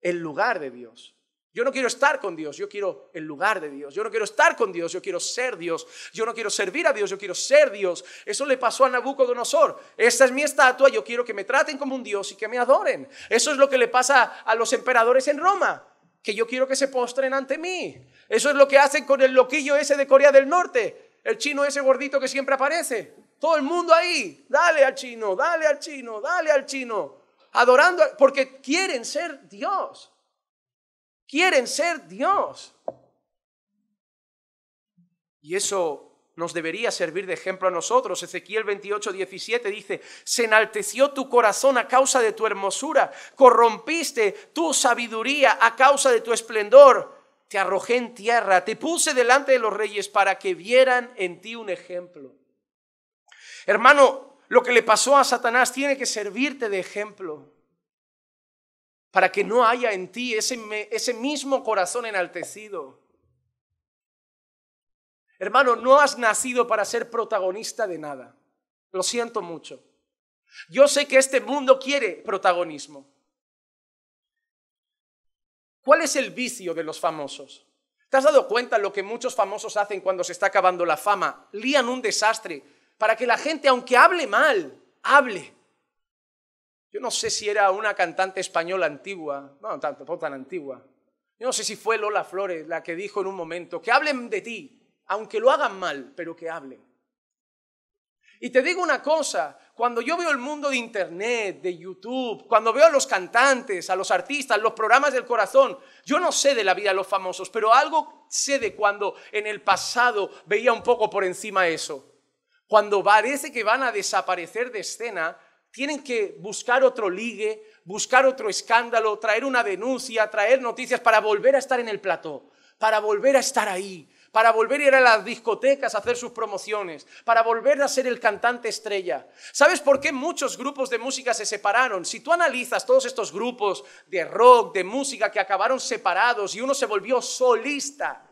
el lugar de Dios. Yo no quiero estar con Dios, yo quiero el lugar de Dios. Yo no quiero estar con Dios, yo quiero ser Dios. Yo no quiero servir a Dios, yo quiero ser Dios. Eso le pasó a Nabucodonosor. Esta es mi estatua, yo quiero que me traten como un Dios y que me adoren. Eso es lo que le pasa a los emperadores en Roma, que yo quiero que se postren ante mí. Eso es lo que hacen con el loquillo ese de Corea del Norte, el chino ese gordito que siempre aparece. Todo el mundo ahí, dale al chino, dale al chino, dale al chino, adorando, porque quieren ser Dios quieren ser Dios. Y eso nos debería servir de ejemplo a nosotros. Ezequiel 28, 17 dice, se enalteció tu corazón a causa de tu hermosura, corrompiste tu sabiduría a causa de tu esplendor, te arrojé en tierra, te puse delante de los reyes para que vieran en ti un ejemplo. Hermano, lo que le pasó a Satanás tiene que servirte de ejemplo para que no haya en ti ese, mismo corazón enaltecido. Hermano, no has nacido para ser protagonista de nada. Lo siento mucho. Yo sé que este mundo quiere protagonismo. ¿Cuál es el vicio de los famosos? ¿Te has dado cuenta lo que muchos famosos hacen cuando se está acabando la fama? Lían un desastre para que la gente, aunque hable mal, hable. Yo no sé si era una cantante española antigua, no, no tan antigua. Yo no sé si fue Lola Flores la que dijo en un momento, que hablen de ti, aunque lo hagan mal, pero que hablen. Y te digo una cosa, cuando yo veo el mundo de Internet, de YouTube, cuando veo a los cantantes, a los artistas, los programas del corazón, yo no sé de la vida de los famosos, pero algo sé de cuando en el pasado veía un poco por encima eso. Cuando parece que van a desaparecer de escena, tienen que buscar otro ligue, buscar otro escándalo, traer una denuncia, traer noticias para volver a estar en el plató, para volver a estar ahí, para volver a ir a las discotecas a hacer sus promociones, para volver a ser el cantante estrella. ¿Sabes por qué muchos grupos de música se separaron? Si tú analizas todos estos grupos de rock, de música que acabaron separados y uno se volvió solista,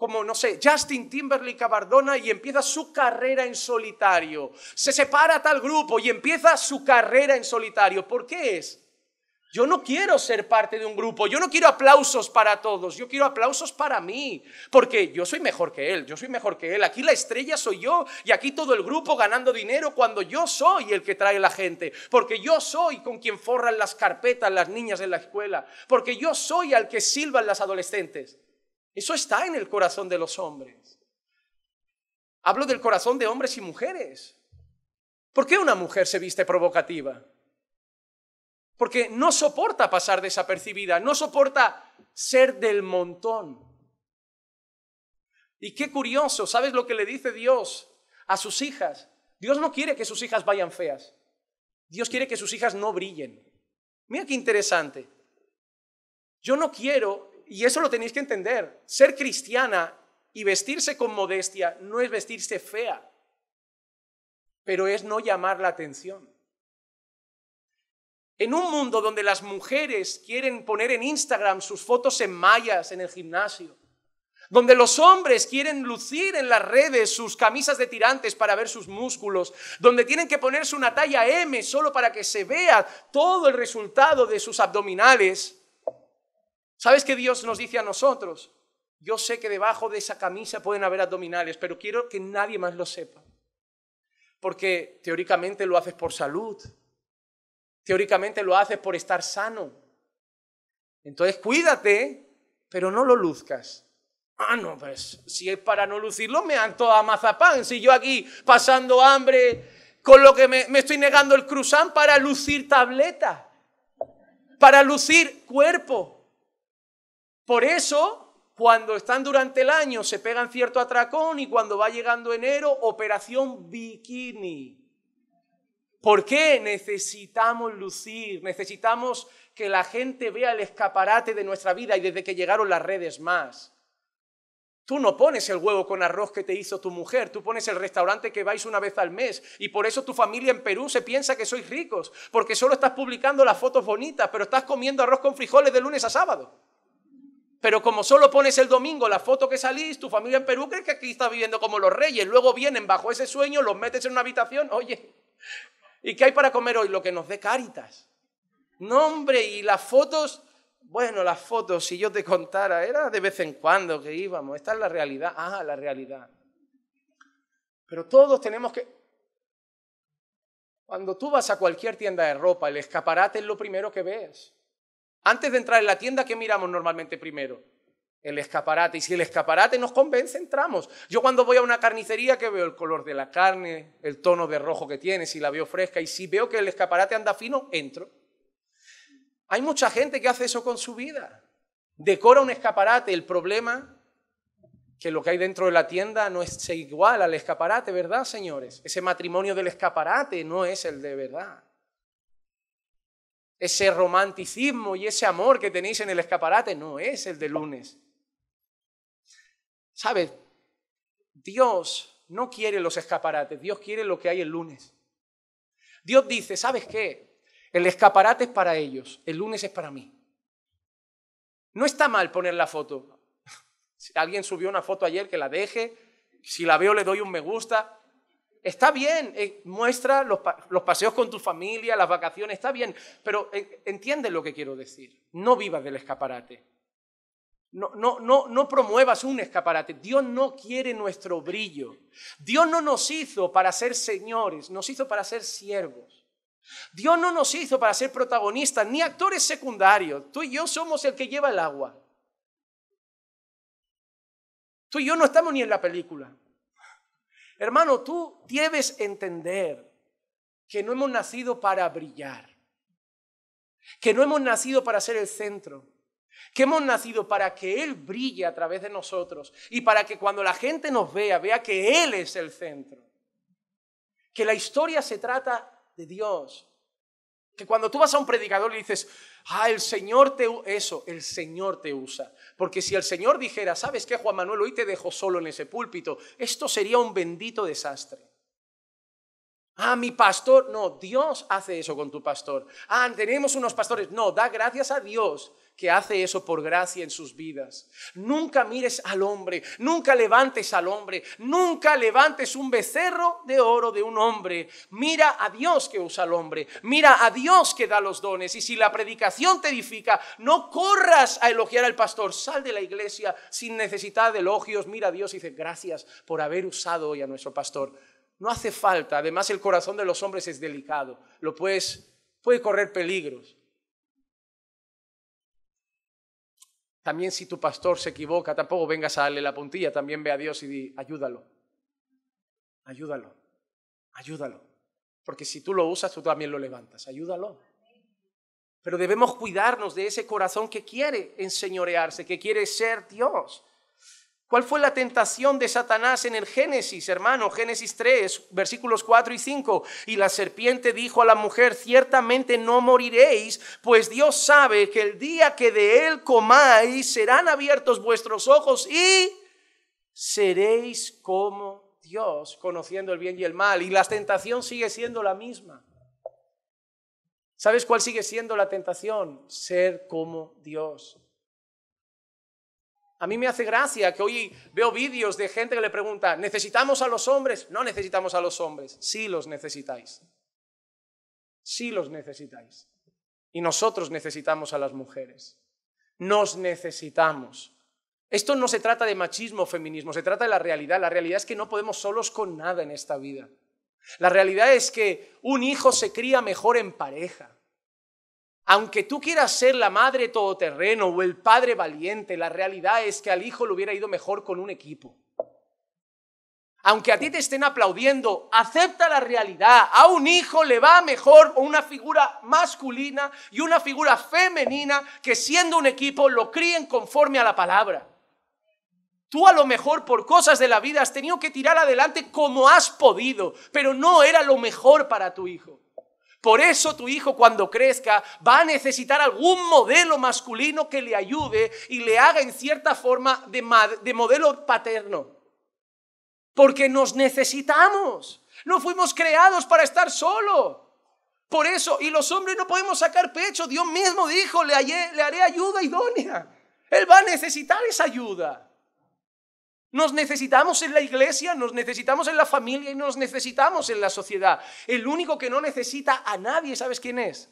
como, no sé, Justin Timberlake cabardona y empieza su carrera en solitario. Se separa tal grupo y empieza su carrera en solitario. ¿Por qué es? Yo no quiero ser parte de un grupo, yo no quiero aplausos para todos, yo quiero aplausos para mí, porque yo soy mejor que él, yo soy mejor que él. Aquí la estrella soy yo y aquí todo el grupo ganando dinero cuando yo soy el que trae la gente, porque yo soy con quien forran las carpetas las niñas de la escuela, porque yo soy al que silban las adolescentes. Eso está en el corazón de los hombres. Hablo del corazón de hombres y mujeres. ¿Por qué una mujer se viste provocativa? Porque no soporta pasar desapercibida, no soporta ser del montón. Y qué curioso, ¿sabes lo que le dice Dios a sus hijas? Dios no quiere que sus hijas vayan feas. Dios quiere que sus hijas no brillen. Mira qué interesante. Yo no quiero y eso lo tenéis que entender, ser cristiana y vestirse con modestia no es vestirse fea, pero es no llamar la atención. En un mundo donde las mujeres quieren poner en Instagram sus fotos en mallas en el gimnasio, donde los hombres quieren lucir en las redes sus camisas de tirantes para ver sus músculos, donde tienen que ponerse una talla M solo para que se vea todo el resultado de sus abdominales, ¿Sabes qué Dios nos dice a nosotros? Yo sé que debajo de esa camisa pueden haber abdominales, pero quiero que nadie más lo sepa. Porque teóricamente lo haces por salud. Teóricamente lo haces por estar sano. Entonces cuídate, pero no lo luzcas. Ah, no, pues si es para no lucirlo, me dan toda mazapán. Si yo aquí pasando hambre, con lo que me, me estoy negando el cruzán para lucir tableta, para lucir cuerpo. Por eso, cuando están durante el año, se pegan cierto atracón y cuando va llegando enero, operación bikini. ¿Por qué? Necesitamos lucir, necesitamos que la gente vea el escaparate de nuestra vida y desde que llegaron las redes más. Tú no pones el huevo con arroz que te hizo tu mujer, tú pones el restaurante que vais una vez al mes y por eso tu familia en Perú se piensa que sois ricos, porque solo estás publicando las fotos bonitas, pero estás comiendo arroz con frijoles de lunes a sábado. Pero como solo pones el domingo la foto que salís, tu familia en Perú cree que aquí está viviendo como los reyes. Luego vienen bajo ese sueño, los metes en una habitación. Oye, ¿y qué hay para comer hoy? Lo que nos dé caritas. No, hombre, y las fotos. Bueno, las fotos, si yo te contara, era de vez en cuando que íbamos. Esta es la realidad. Ah, la realidad. Pero todos tenemos que. Cuando tú vas a cualquier tienda de ropa, el escaparate es lo primero que ves. Antes de entrar en la tienda, ¿qué miramos normalmente primero? El escaparate. Y si el escaparate nos convence, entramos. Yo cuando voy a una carnicería, que veo el color de la carne, el tono de rojo que tiene, si la veo fresca y si veo que el escaparate anda fino, entro. Hay mucha gente que hace eso con su vida. Decora un escaparate. El problema que lo que hay dentro de la tienda no es igual al escaparate, ¿verdad, señores? Ese matrimonio del escaparate no es el de verdad ese romanticismo y ese amor que tenéis en el escaparate no es el de lunes. ¿Sabes? Dios no quiere los escaparates, Dios quiere lo que hay el lunes. Dios dice, ¿sabes qué? El escaparate es para ellos, el lunes es para mí. No está mal poner la foto. [laughs] Si alguien subió una foto ayer, que la deje. Si la veo, le doy un me gusta está bien, eh, muestra los, paseos con tu familia, las vacaciones, está bien, pero eh, entiende lo que quiero decir. No vivas del escaparate. No, no promuevas un escaparate. Dios no quiere nuestro brillo. Dios no nos hizo para ser señores, nos hizo para ser siervos. Dios no nos hizo para ser protagonistas ni actores secundarios. Tú y yo somos el que lleva el agua. Tú y yo no estamos ni en la película. Hermano, tú debes entender que no hemos nacido para brillar, que no hemos nacido para ser el centro, que hemos nacido para que Él brille a través de nosotros y para que cuando la gente nos vea, vea que Él es el centro, que la historia se trata de Dios, que cuando tú vas a un predicador y dices, Ah, el Señor te eso, el Señor te usa. Porque si el Señor dijera, ¿sabes qué, Juan Manuel? Hoy te dejo solo en ese púlpito, esto sería un bendito desastre. Ah, mi pastor, no, Dios hace eso con tu pastor. Ah, tenemos unos pastores, no, da gracias a Dios que hace eso por gracia en sus vidas. Nunca mires al hombre, nunca levantes al hombre, nunca levantes un becerro de oro de un hombre. Mira a Dios que usa al hombre, mira a Dios que da los dones. Y si la predicación te edifica, no corras a elogiar al pastor, sal de la iglesia sin necesidad de elogios. Mira a Dios y dice gracias por haber usado hoy a nuestro pastor. No hace falta, además el corazón de los hombres es delicado, lo puedes, puede correr peligros. También si tu pastor se equivoca, tampoco vengas a darle la puntilla, también ve a Dios y di, ayúdalo, ayúdalo, ayúdalo. Porque si tú lo usas, tú también lo levantas, ayúdalo. Pero debemos cuidarnos de ese corazón que quiere enseñorearse, que quiere ser Dios. ¿Cuál fue la tentación de Satanás en el Génesis, hermano? Génesis 3, versículos 4 y 5. Y la serpiente dijo a la mujer, ciertamente no moriréis, pues Dios sabe que el día que de él comáis serán abiertos vuestros ojos y seréis como Dios, conociendo el bien y el mal. Y la tentación sigue siendo la misma. ¿Sabes cuál sigue siendo la tentación? Ser como Dios. A mí me hace gracia que hoy veo vídeos de gente que le pregunta, ¿necesitamos a los hombres? No necesitamos a los hombres, sí los necesitáis. Sí los necesitáis. Y nosotros necesitamos a las mujeres. Nos necesitamos. Esto no se trata de machismo o feminismo, se trata de la realidad. La realidad es que no podemos solos con nada en esta vida. La realidad es que un hijo se cría mejor en pareja. Aunque tú quieras ser la madre todoterreno o el padre valiente, la realidad es que al hijo le hubiera ido mejor con un equipo. Aunque a ti te estén aplaudiendo, acepta la realidad. A un hijo le va mejor una figura masculina y una figura femenina que siendo un equipo lo críen conforme a la palabra. Tú a lo mejor por cosas de la vida has tenido que tirar adelante como has podido, pero no era lo mejor para tu hijo. Por eso tu hijo cuando crezca va a necesitar algún modelo masculino que le ayude y le haga en cierta forma de, modelo paterno. Porque nos necesitamos. No fuimos creados para estar solos, Por eso, y los hombres no podemos sacar pecho. Dios mismo dijo, le haré ayuda idónea. Él va a necesitar esa ayuda. Nos necesitamos en la iglesia, nos necesitamos en la familia y nos necesitamos en la sociedad. El único que no necesita a nadie, ¿sabes quién es?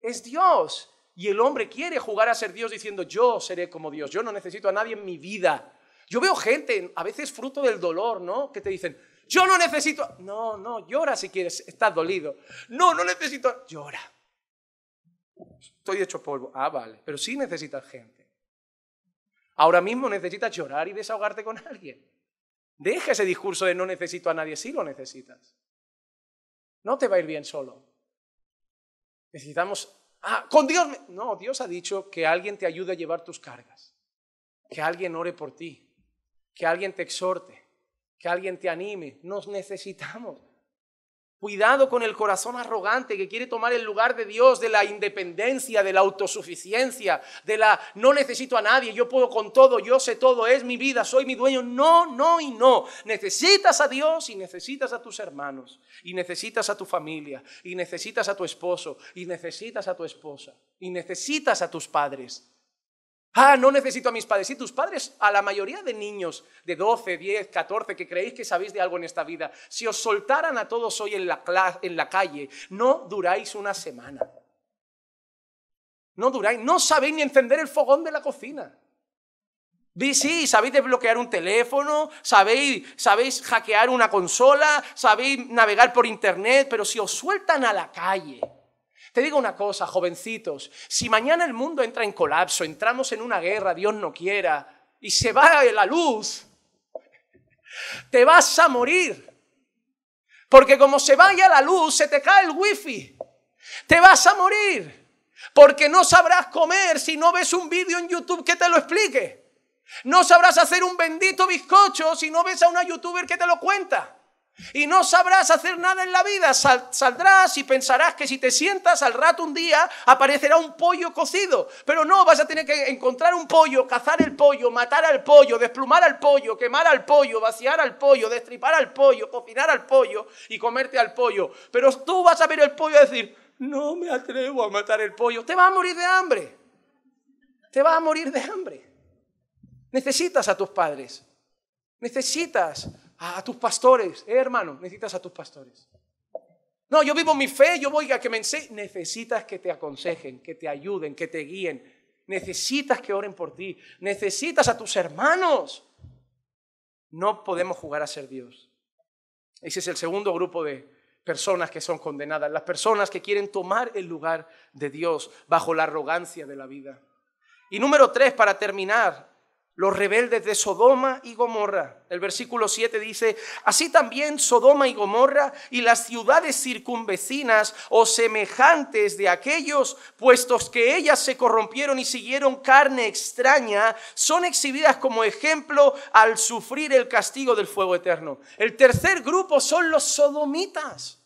Es Dios. Y el hombre quiere jugar a ser Dios diciendo, yo seré como Dios, yo no necesito a nadie en mi vida. Yo veo gente, a veces fruto del dolor, ¿no? Que te dicen, yo no necesito... No, no, llora si quieres, estás dolido. No, no necesito... Llora. Estoy hecho polvo. Ah, vale, pero sí necesitas gente. Ahora mismo necesitas llorar y desahogarte con alguien. Deja ese discurso de no necesito a nadie, sí lo necesitas. No te va a ir bien solo. Necesitamos, ah, con Dios. No, Dios ha dicho que alguien te ayude a llevar tus cargas, que alguien ore por ti, que alguien te exhorte, que alguien te anime. Nos necesitamos. Cuidado con el corazón arrogante que quiere tomar el lugar de Dios, de la independencia, de la autosuficiencia, de la no necesito a nadie, yo puedo con todo, yo sé todo, es mi vida, soy mi dueño. No, no y no. Necesitas a Dios y necesitas a tus hermanos, y necesitas a tu familia, y necesitas a tu esposo, y necesitas a tu esposa, y necesitas a tus padres. Ah, no necesito a mis padres. Y tus padres, a la mayoría de niños de 12, 10, 14, que creéis que sabéis de algo en esta vida, si os soltaran a todos hoy en la, calle, no duráis una semana. No duráis, no sabéis ni encender el fogón de la cocina. Sí, sabéis desbloquear un teléfono, sabéis, sabéis hackear una consola, sabéis navegar por internet, pero si os sueltan a la calle, te digo una cosa, jovencitos, si mañana el mundo entra en colapso, entramos en una guerra, Dios no quiera, y se va la luz, te vas a morir. Porque como se vaya la luz, se te cae el wifi. Te vas a morir. Porque no sabrás comer si no ves un vídeo en YouTube que te lo explique. No sabrás hacer un bendito bizcocho si no ves a una youtuber que te lo cuenta. Y no sabrás hacer nada en la vida. saldrás y pensarás que si te sientas al rato un día aparecerá un pollo cocido. Pero no, vas a tener que encontrar un pollo, cazar el pollo, matar al pollo, desplumar al pollo, quemar al pollo, vaciar al pollo, destripar al pollo, cocinar al pollo y comerte al pollo. Pero tú vas a ver el pollo y decir, no me atrevo a matar el pollo. Te vas a morir de hambre. Te vas a morir de hambre. Necesitas a tus padres. Necesitas a, tus pastores. Eh, hermano, necesitas a tus pastores. No, yo vivo mi fe, yo voy a que me enseñen. Necesitas que te aconsejen, que te ayuden, que te guíen. Necesitas que oren por ti. Necesitas a tus hermanos. No podemos jugar a ser Dios. Ese es el segundo grupo de personas que son condenadas, las personas que quieren tomar el lugar de Dios bajo la arrogancia de la vida. Y número tres, para terminar, los rebeldes de Sodoma y Gomorra. El versículo 7 dice, así también Sodoma y Gomorra y las ciudades circunvecinas o semejantes de aquellos, puestos que ellas se corrompieron y siguieron carne extraña, son exhibidas como ejemplo al sufrir el castigo del fuego eterno. El tercer grupo son los sodomitas.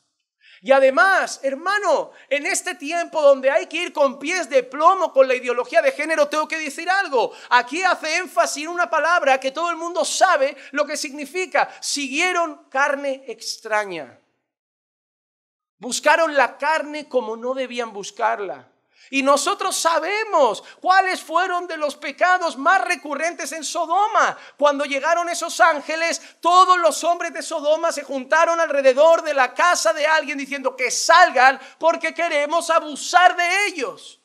Y además, hermano, en este tiempo donde hay que ir con pies de plomo con la ideología de género, tengo que decir algo. Aquí hace énfasis en una palabra que todo el mundo sabe lo que significa. Siguieron carne extraña. Buscaron la carne como no debían buscarla. Y nosotros sabemos cuáles fueron de los pecados más recurrentes en Sodoma. Cuando llegaron esos ángeles, todos los hombres de Sodoma se juntaron alrededor de la casa de alguien diciendo que salgan porque queremos abusar de ellos.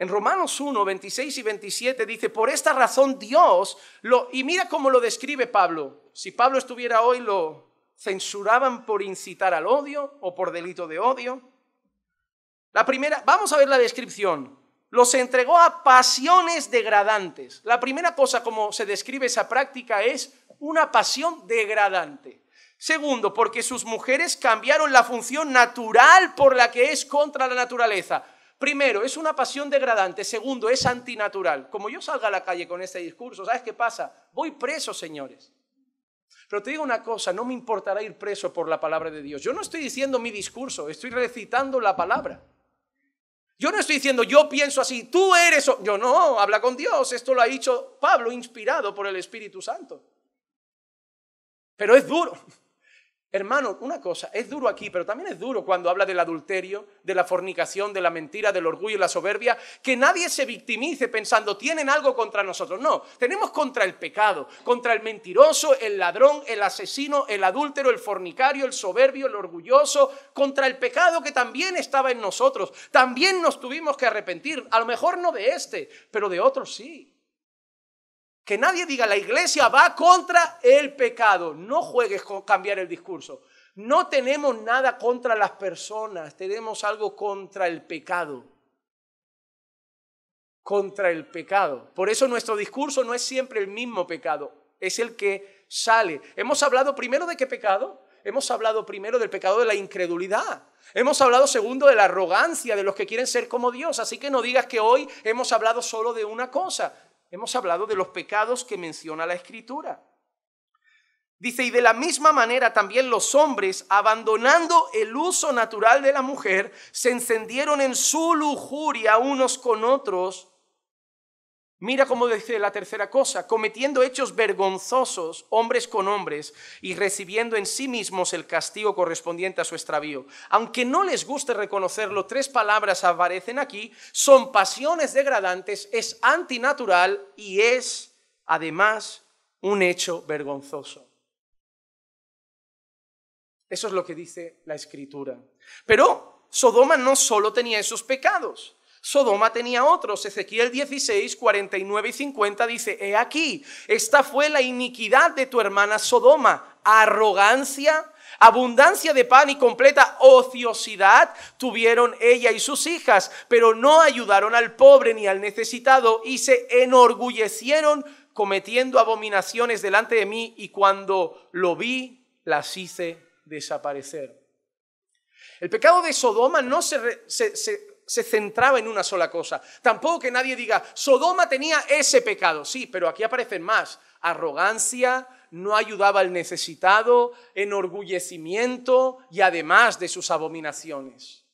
En Romanos 1, 26 y 27 dice, por esta razón Dios lo... Y mira cómo lo describe Pablo. Si Pablo estuviera hoy, lo, censuraban por incitar al odio o por delito de odio. La primera, vamos a ver la descripción. Los entregó a pasiones degradantes. La primera cosa como se describe esa práctica es una pasión degradante. Segundo, porque sus mujeres cambiaron la función natural por la que es contra la naturaleza. Primero, es una pasión degradante. Segundo, es antinatural. Como yo salga a la calle con este discurso, ¿sabes qué pasa? Voy preso, señores. Pero te digo una cosa, no me importará ir preso por la palabra de Dios. Yo no estoy diciendo mi discurso, estoy recitando la palabra. Yo no estoy diciendo yo pienso así, tú eres... Yo no, habla con Dios. Esto lo ha dicho Pablo, inspirado por el Espíritu Santo. Pero es duro. Hermano, una cosa, es duro aquí, pero también es duro cuando habla del adulterio, de la fornicación, de la mentira, del orgullo y la soberbia, que nadie se victimice pensando tienen algo contra nosotros. No, tenemos contra el pecado, contra el mentiroso, el ladrón, el asesino, el adúltero, el fornicario, el soberbio, el orgulloso, contra el pecado que también estaba en nosotros. También nos tuvimos que arrepentir, a lo mejor no de este, pero de otros sí. Que nadie diga la iglesia va contra el pecado. No juegues con cambiar el discurso. No tenemos nada contra las personas, tenemos algo contra el pecado. Contra el pecado. Por eso nuestro discurso no es siempre el mismo pecado, es el que sale. Hemos hablado primero de qué pecado? Hemos hablado primero del pecado de la incredulidad. Hemos hablado segundo de la arrogancia de los que quieren ser como Dios. Así que no digas que hoy hemos hablado solo de una cosa. Hemos hablado de los pecados que menciona la Escritura. Dice, y de la misma manera también los hombres, abandonando el uso natural de la mujer, se encendieron en su lujuria unos con otros Mira cómo dice la tercera cosa, cometiendo hechos vergonzosos hombres con hombres y recibiendo en sí mismos el castigo correspondiente a su extravío. Aunque no les guste reconocerlo, tres palabras aparecen aquí, son pasiones degradantes, es antinatural y es además un hecho vergonzoso. Eso es lo que dice la escritura. Pero Sodoma no solo tenía esos pecados, Sodoma tenía otros. Ezequiel 16, 49 y 50 dice, he aquí, esta fue la iniquidad de tu hermana Sodoma, arrogancia, abundancia de pan y completa ociosidad tuvieron ella y sus hijas, pero no ayudaron al pobre ni al necesitado y se enorgullecieron cometiendo abominaciones delante de mí y cuando lo vi las hice desaparecer. El pecado de Sodoma no se, se se centraba en una sola cosa. Tampoco que nadie diga, Sodoma tenía ese pecado. Sí, pero aquí aparecen más. Arrogancia, no ayudaba al necesitado, enorgullecimiento y además de sus abominaciones.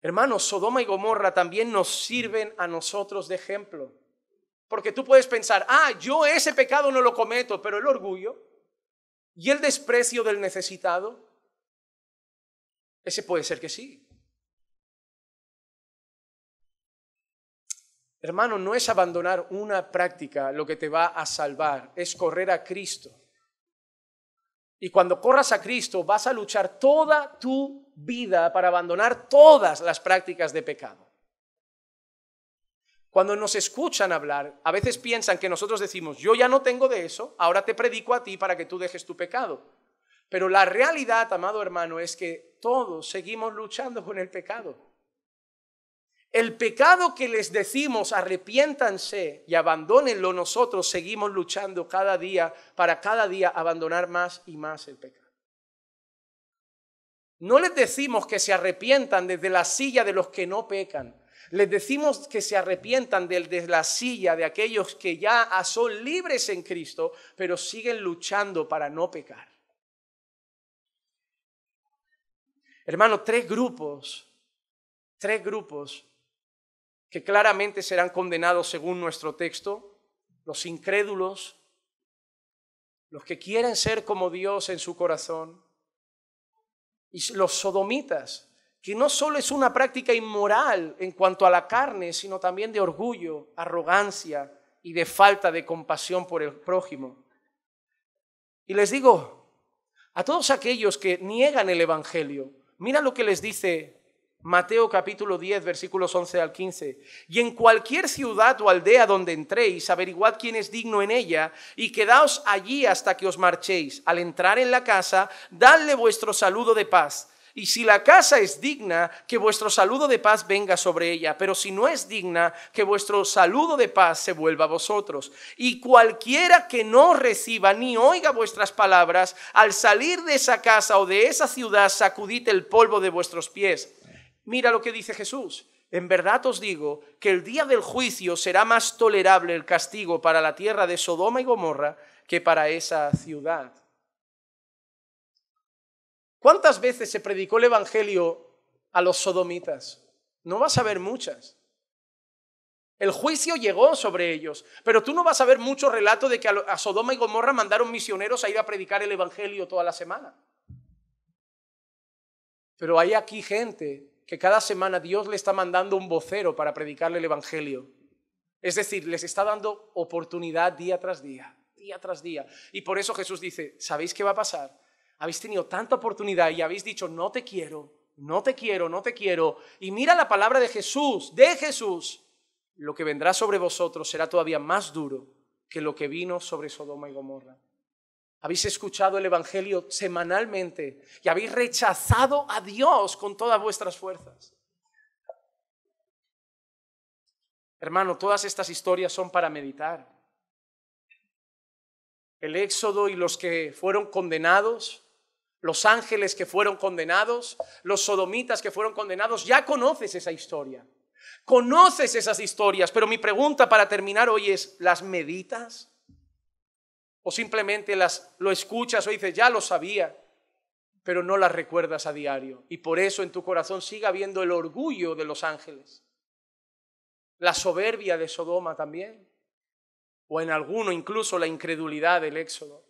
Hermanos, Sodoma y Gomorra también nos sirven a nosotros de ejemplo. Porque tú puedes pensar, ah, yo ese pecado no lo cometo, pero el orgullo y el desprecio del necesitado, ese puede ser que sí. Hermano, no es abandonar una práctica lo que te va a salvar, es correr a Cristo. Y cuando corras a Cristo vas a luchar toda tu vida para abandonar todas las prácticas de pecado. Cuando nos escuchan hablar, a veces piensan que nosotros decimos, yo ya no tengo de eso, ahora te predico a ti para que tú dejes tu pecado. Pero la realidad, amado hermano, es que todos seguimos luchando con el pecado. El pecado que les decimos, arrepiéntanse y abandónenlo, nosotros seguimos luchando cada día para cada día abandonar más y más el pecado. No les decimos que se arrepientan desde la silla de los que no pecan. Les decimos que se arrepientan desde la silla de aquellos que ya ah, son libres en Cristo, pero siguen luchando para no pecar. Hermano, tres grupos, tres grupos que claramente serán condenados según nuestro texto, los incrédulos, los que quieren ser como Dios en su corazón, y los sodomitas, que no solo es una práctica inmoral en cuanto a la carne, sino también de orgullo, arrogancia y de falta de compasión por el prójimo. Y les digo, a todos aquellos que niegan el Evangelio, mira lo que les dice Mateo capítulo 10, versículos 11 al 15. Y en cualquier ciudad o aldea donde entréis, averiguad quién es digno en ella y quedaos allí hasta que os marchéis. Al entrar en la casa, dadle vuestro saludo de paz. Y si la casa es digna, que vuestro saludo de paz venga sobre ella, pero si no es digna, que vuestro saludo de paz se vuelva a vosotros. Y cualquiera que no reciba ni oiga vuestras palabras, al salir de esa casa o de esa ciudad, sacudid el polvo de vuestros pies. Mira lo que dice Jesús. En verdad os digo que el día del juicio será más tolerable el castigo para la tierra de Sodoma y Gomorra que para esa ciudad. ¿Cuántas veces se predicó el Evangelio a los sodomitas? No vas a ver muchas. El juicio llegó sobre ellos, pero tú no vas a ver mucho relato de que a Sodoma y Gomorra mandaron misioneros a ir a predicar el Evangelio toda la semana. Pero hay aquí gente que cada semana Dios le está mandando un vocero para predicarle el Evangelio. Es decir, les está dando oportunidad día tras día, día tras día. Y por eso Jesús dice, ¿sabéis qué va a pasar? Habéis tenido tanta oportunidad y habéis dicho, no te quiero, no te quiero, no te quiero. Y mira la palabra de Jesús, de Jesús. Lo que vendrá sobre vosotros será todavía más duro que lo que vino sobre Sodoma y Gomorra habéis escuchado el Evangelio semanalmente y habéis rechazado a Dios con todas vuestras fuerzas. Hermano, todas estas historias son para meditar. El éxodo y los que fueron condenados, los ángeles que fueron condenados, los sodomitas que fueron condenados, ya conoces esa historia. Conoces esas historias, pero mi pregunta para terminar hoy es, ¿las meditas? O simplemente las, lo escuchas o dices, ya lo sabía, pero no las recuerdas a diario. Y por eso en tu corazón sigue habiendo el orgullo de los ángeles, la soberbia de Sodoma también, o en alguno incluso la incredulidad del Éxodo.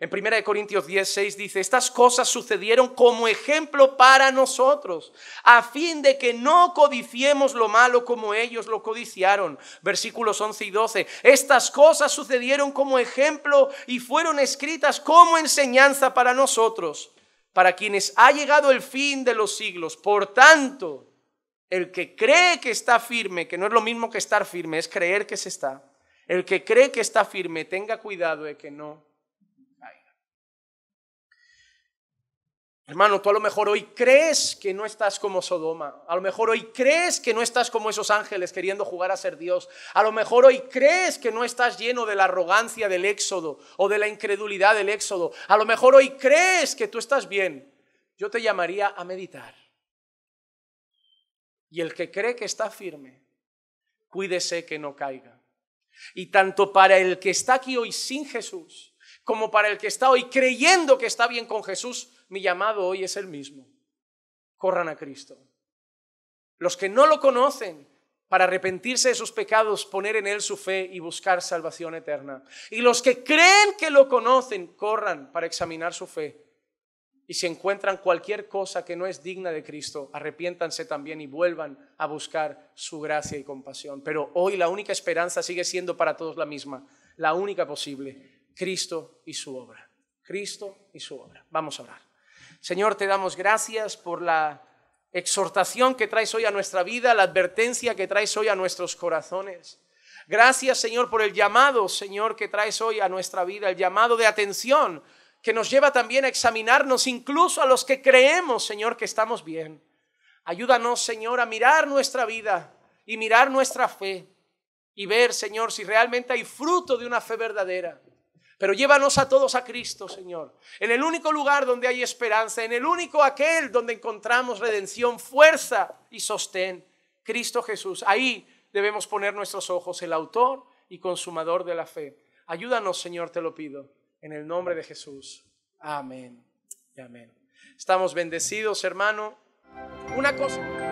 En 1 Corintios 16 dice, estas cosas sucedieron como ejemplo para nosotros, a fin de que no codiciemos lo malo como ellos lo codiciaron. Versículos 11 y 12, estas cosas sucedieron como ejemplo y fueron escritas como enseñanza para nosotros, para quienes ha llegado el fin de los siglos. Por tanto, el que cree que está firme, que no es lo mismo que estar firme, es creer que se está, el que cree que está firme, tenga cuidado de que no Hermano, tú a lo mejor hoy crees que no estás como Sodoma, a lo mejor hoy crees que no estás como esos ángeles queriendo jugar a ser Dios, a lo mejor hoy crees que no estás lleno de la arrogancia del éxodo o de la incredulidad del éxodo, a lo mejor hoy crees que tú estás bien. Yo te llamaría a meditar. Y el que cree que está firme, cuídese que no caiga. Y tanto para el que está aquí hoy sin Jesús, como para el que está hoy creyendo que está bien con Jesús, mi llamado hoy es el mismo. Corran a Cristo. Los que no lo conocen, para arrepentirse de sus pecados, poner en Él su fe y buscar salvación eterna. Y los que creen que lo conocen, corran para examinar su fe. Y si encuentran cualquier cosa que no es digna de Cristo, arrepiéntanse también y vuelvan a buscar su gracia y compasión. Pero hoy la única esperanza sigue siendo para todos la misma, la única posible, Cristo y su obra. Cristo y su obra. Vamos a orar. Señor, te damos gracias por la exhortación que traes hoy a nuestra vida, la advertencia que traes hoy a nuestros corazones. Gracias, Señor, por el llamado, Señor, que traes hoy a nuestra vida, el llamado de atención que nos lleva también a examinarnos, incluso a los que creemos, Señor, que estamos bien. Ayúdanos, Señor, a mirar nuestra vida y mirar nuestra fe y ver, Señor, si realmente hay fruto de una fe verdadera. Pero llévanos a todos a Cristo, Señor. En el único lugar donde hay esperanza, en el único aquel donde encontramos redención, fuerza y sostén. Cristo Jesús. Ahí debemos poner nuestros ojos, el autor y consumador de la fe. Ayúdanos, Señor, te lo pido, en el nombre de Jesús. Amén. Y amén. Estamos bendecidos, hermano. Una cosa.